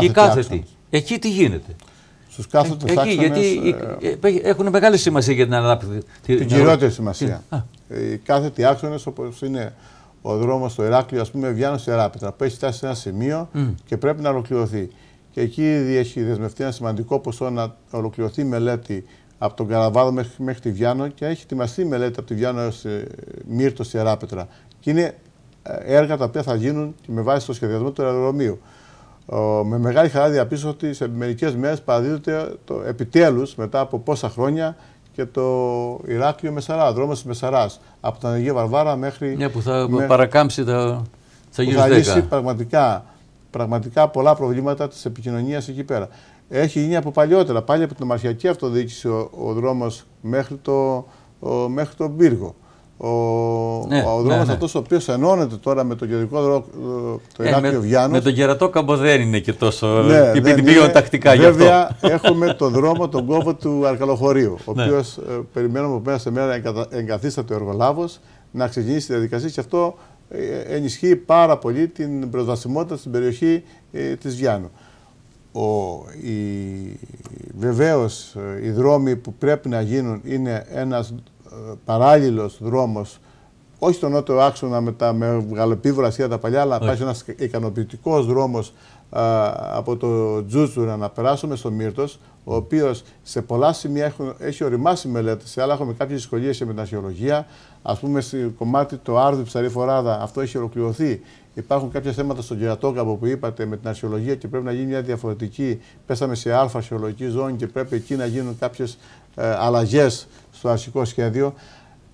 οι κάθετοι. Εκεί τι γίνεται. Στους κάθετους ε, άξονες. Γιατί ε, ε, έχουν μεγάλη σημασία για την ανάπτυξη. Την, κυριότερη σημασία. Α. Οι κάθετοι άξονες, όπως είναι ο δρόμος στο Ηράκλειο, ας πούμε, βγαίνουν στη Ράπιτρα, που έχει φτάσει σε ένα σημείο και πρέπει να ολοκληρωθεί. Και εκεί ήδη έχει δεσμευτεί ένα σημαντικό ποσό να ολοκληρωθεί μελέτη από τον Καραβάδο μέχρι, τη Βιάνο και έχει ετοιμαστεί μελέτη από τη Βιάνο έως ε, Μύρτος και είναι ε, έργα τα οποία θα γίνουν με βάση το σχεδιασμό του αεροδρομίου. Με μεγάλη χαρά διαπίστωσα ότι σε μερικές μέρες παραδίδεται το επιτέλους μετά από πόσα χρόνια και το Ηράκλειο Μεσαρά, δρόμο τη Μεσαρά. Από την Αγία Βαρβάρα μέχρι. Ναι, που θα παρακάμψει τα. Θα, που θα λύσει πραγματικά, πραγματικά πολλά προβλήματα της επικοινωνίας εκεί πέρα. Έχει γίνει από παλιότερα, πάλι από την Ομαρχιακή Αυτοδιοίκηση ο, ο δρόμος μέχρι, μέχρι τον Πύργο ο, ναι, ο δρόμο ναι, ναι. αυτός ο οποίος ενώνεται τώρα με το κεντρικό δρόμο, το ε, Ηράκλειο Βιάννου... Με τον κερατό κάμπο δεν είναι και τόσο. Ναι, την ε, τακτικά γι' αυτό. Βέβαια, έχουμε τον δρόμο, τον κόβο του Αρκαλοχωρίου, ο ναι. οποίος ε, περιμένουμε από μέρα σε μέρα εγκαθίσταται ο εργολάβος να ξεκινήσει τη διαδικασία και αυτό ε, ενισχύει πάρα πολύ την προσβασιμότητα στην περιοχή ε, της Βιάννου. Ο, βεβαίως ε, οι δρόμοι που πρέπει να γίνουν είναι ένας παράλληλος δρόμος όχι στον νότιο άξονα με τα με σια σχέδια τα παλιά, αλλά υπάρχει ένας ικανοποιητικός δρόμος από το Τζούτσουρα να περάσουμε στο Μύρτος, ο οποίος σε πολλά σημεία έχει οριμάσει μελέτες, άλλα έχουμε κάποιες δυσκολίες με την αρχαιολογία. Ας πούμε, στο κομμάτι το Άρδου Ψαρή Φοράδα, αυτό έχει ολοκληρωθεί. Υπάρχουν κάποια θέματα στον κερατόκαμπο που είπατε με την αρχαιολογία και πρέπει να γίνει μια διαφορετική. Πέσαμε σε αλφα αρχαιολογική ζώνη και πρέπει εκεί να γίνουν κάποιες αλλαγές στο αρχικό σχέδιο.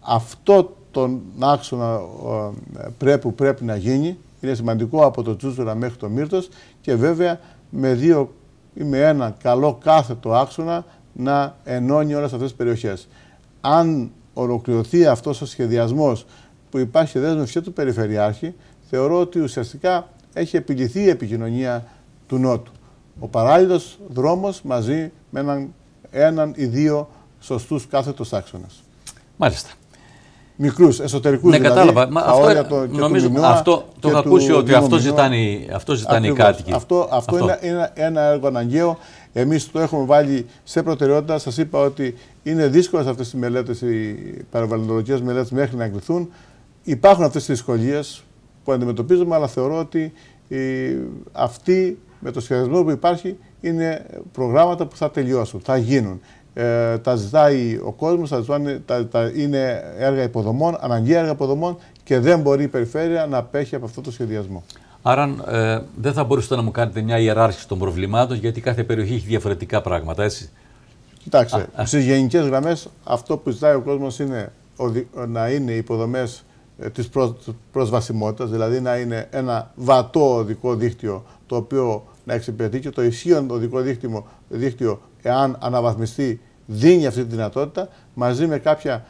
Αυτό τον άξονα ε, πρέπει, να γίνει. Είναι σημαντικό από το Τσούτσουρα μέχρι το Μύρτος και βέβαια με δύο ή με ένα καλό κάθετο άξονα να ενώνει όλες αυτές τις περιοχές. Αν ολοκληρωθεί αυτός ο σχεδιασμός που υπάρχει δέσμευση του Περιφερειάρχη, θεωρώ ότι ουσιαστικά έχει επιληθεί η επικοινωνία του Νότου. Ο παράλληλος δρόμος μαζί με έναν, έναν ή δύο σωστούς κάθετος άξονες. Μάλιστα. Μικρούς, εσωτερικούς ναι, δηλαδή. κατάλαβα. αυτό, το, αυτό το έχω ακούσει ότι αυτό ζητάνε, αυτό οι κάτοικοι. Αυτό, αυτό, Είναι, είναι ένα έργο αναγκαίο. Εμείς το έχουμε βάλει σε προτεραιότητα. Σας είπα ότι είναι δύσκολες αυτές οι μελέτες, οι παραβαλλοντολογικέ μελέτες μέχρι να εγκριθούν. Υπάρχουν αυτές τις δυσκολίες που αντιμετωπίζουμε, αλλά θεωρώ ότι ε, αυτή με το σχεδιασμό που υπάρχει είναι προγράμματα που θα τελειώσουν, θα γίνουν. Ε, τα ζητάει ο κόσμος, τα, τα, τα είναι έργα υποδομών, αναγκαία έργα υποδομών και δεν μπορεί η περιφέρεια να απέχει από αυτό το σχεδιασμό. Άρα ε, δεν θα μπορούσατε να μου κάνετε μια ιεράρχηση των προβλημάτων, γιατί κάθε περιοχή έχει διαφορετικά πράγματα, έτσι. Κοιτάξτε, στις γενικές γραμμές αυτό που ζητάει ο κόσμος είναι να είναι υποδομές ε, της προσβασιμότητας, δηλαδή να είναι ένα βατό οδικό δίκτυο το οποίο να εξυπηρετεί και το ισχύον οδικό δίκτυο, δίκτυο εάν αναβαθμιστεί δίνει αυτή τη δυνατότητα μαζί με κάποια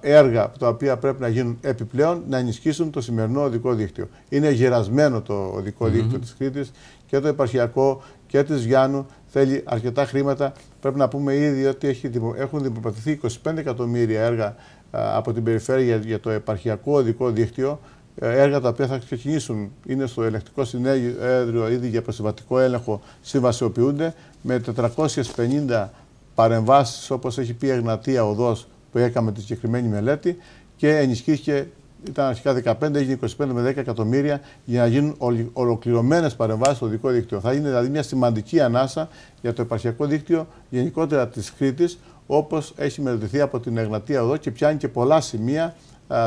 έργα τα οποία πρέπει να γίνουν επιπλέον να ενισχύσουν το σημερινό οδικό δίκτυο. Είναι γερασμένο το οδικό mm -hmm. δίκτυο της Κρήτης και το επαρχιακό και της Γιάννου θέλει αρκετά χρήματα. Πρέπει να πούμε ήδη ότι έχουν δημοπρατηθεί 25 εκατομμύρια έργα ε, από την περιφέρεια για το επαρχιακό οδικό δίκτυο, ε, έργα τα οποία θα ξεκινήσουν. Είναι στο ελεκτικό συνέδριο ήδη για προσυμβατικό έλεγχο, συμβασιοποιούνται με 450 παρεμβάσεις, όπως έχει πει η Εγνατία Οδός που έκαμε τη συγκεκριμένη μελέτη και ενισχύθηκε ήταν αρχικά 15, έγινε 25 με 10 εκατομμύρια για να γίνουν ολοκληρωμένες παρεμβάσεις στο δικό δίκτυο. Θα είναι δηλαδή μια σημαντική ανάσα για το επαρχιακό δίκτυο γενικότερα της Κρήτης, όπως έχει μελετηθεί από την Εγνατία εδώ και πιάνει και πολλά σημεία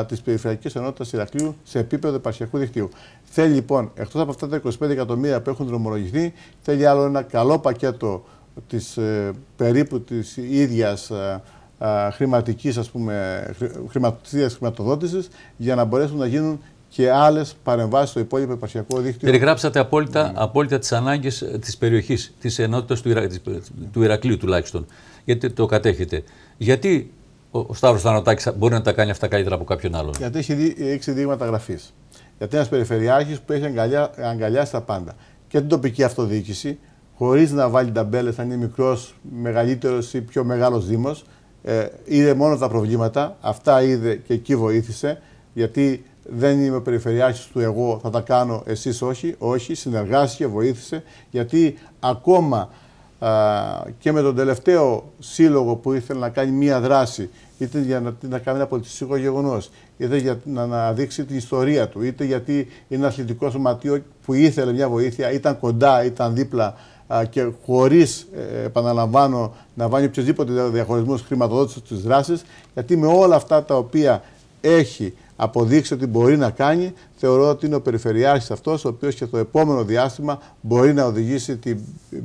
της Περιφερειακής Ενότητας Ηρακλείου σε επίπεδο επαρχιακού δικτύου. Θέλει λοιπόν, εκτός από αυτά τα 25 εκατομμύρια που έχουν δρομολογηθεί, θέλει άλλο ένα καλό πακέτο της, ε, περίπου της ίδιας ε, ε, χρηματοδότηση χρηματοδότησης για να μπορέσουν να γίνουν και άλλες παρεμβάσεις στο υπόλοιπο επαρχιακό δίκτυο. Περιγράψατε απόλυτα, ναι. απόλυτα τις ανάγκες ε, της περιοχής, της ενότητας του, Ιρα... του Ηρακλείου τουλάχιστον γιατί το κατέχετε. Γιατί ο, Σταύρος Σταύρο μπορεί να τα κάνει αυτά καλύτερα από κάποιον άλλον. Γιατί έχει έξι δείγματα γραφής. Γιατί ένας περιφερειάρχης που έχει αγκαλιά, αγκαλιάσει τα πάντα. Και την τοπική αυτοδιοίκηση, χωρίς να βάλει ταμπέλες αν είναι μικρός, μεγαλύτερος ή πιο μεγάλος Δήμος. Ε, είδε μόνο τα προβλήματα, αυτά είδε και εκεί βοήθησε. Γιατί δεν είμαι περιφερειάρχης του εγώ, θα τα κάνω εσείς όχι. Όχι, συνεργάστηκε, βοήθησε. Γιατί ακόμα και με τον τελευταίο σύλλογο που ήθελε να κάνει μία δράση, είτε για να, να κάνει ένα πολιτιστικό γεγονός, είτε για να δείξει την ιστορία του, είτε γιατί είναι ένα αθλητικό σωματείο που ήθελε μια βοήθεια, ήταν κοντά, ήταν δίπλα και χωρίς, ε, επαναλαμβάνω, να βάλει οποιοδήποτε διαχωρισμό χρηματοδότηση της δράσης, γιατί με όλα αυτά τα οποία έχει αποδείξει ότι μπορεί να κάνει, θεωρώ ότι είναι ο Περιφερειάρχης αυτός, ο οποίος και το επόμενο διάστημα μπορεί να οδηγήσει την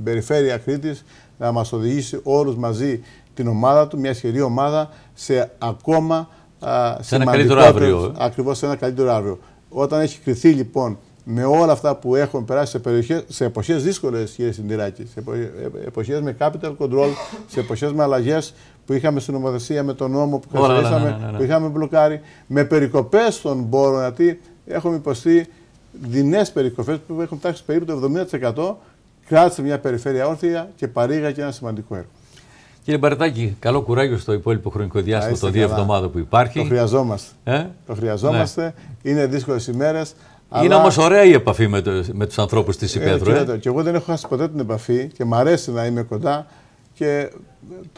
Περιφέρεια Κρήτης, να μας οδηγήσει όλους μαζί την ομάδα του, μια ισχυρή ομάδα, σε ακόμα σε ένα καλύτερο αύριο. Ε. Ακριβώς σε ένα καλύτερο αύριο. Όταν έχει κρυθεί λοιπόν με όλα αυτά που έχουν περάσει σε, περιοχές, σε εποχές δύσκολες, κύριε Συντηράκη, σε εποχές ε, με capital control, σε εποχές με αλλαγές που είχαμε στην νομοθεσία, με τον νόμο που καθαρίσαμε, ναι, ναι, ναι, που είχαμε μπλοκάρει, με περικοπές των πόρων, γιατί έχουμε υποστεί δεινές περικοπές που έχουν φτάσει περίπου το 70%, κράτησε μια περιφέρεια όρθια και παρήγαγε ένα σημαντικό έργο. Κύριε Μπαρτάκη, καλό κουράγιο στο υπόλοιπο χρονικό διάστημα των δύο εβδομάδων που υπάρχει. Το χρειαζόμαστε. Ε? Το χρειαζόμαστε. Είναι δύσκολες ημέρες, είναι όμως ωραία η επαφή με, το, με τους ανθρώπους της Υπέθρου. Ε, ε. Και εγώ δεν έχω χάσει ποτέ την επαφή και μου αρέσει να είμαι κοντά. Και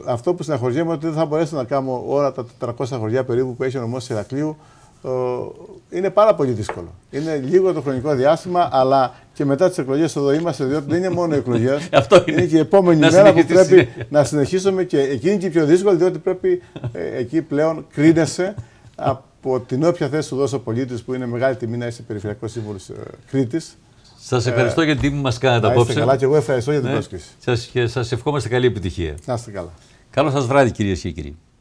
αυτό που συναχωριέμαι ότι δεν θα μπορέσω να κάνω όλα τα 400 χωριά περίπου που έχει ο νομός Ηρακλείου. Είναι πάρα πολύ δύσκολο. Είναι λίγο το χρονικό διάστημα, αλλά και μετά τις εκλογές εδώ είμαστε, διότι δεν είναι μόνο οι εκλογές. Αυτό είναι. και η επόμενη μέρα που πρέπει να συνεχίσουμε και εκείνη και η πιο δύσκολη, διότι πρέπει ε, εκεί πλέον κρίνεσαι που την όποια θέση σου δώσω πολίτης, που είναι μεγάλη τιμή να είσαι περιφερειακός Σύμβουλος ε, Κρήτης. Σας ε, ευχαριστώ για την τιμή που μας κάνατε απόψε. καλά και εγώ ευχαριστώ για την ναι. πρόσκληση. Σας ευχόμαστε καλή επιτυχία. Να είστε καλά. Καλό σας βράδυ, κυρίες και κύριοι.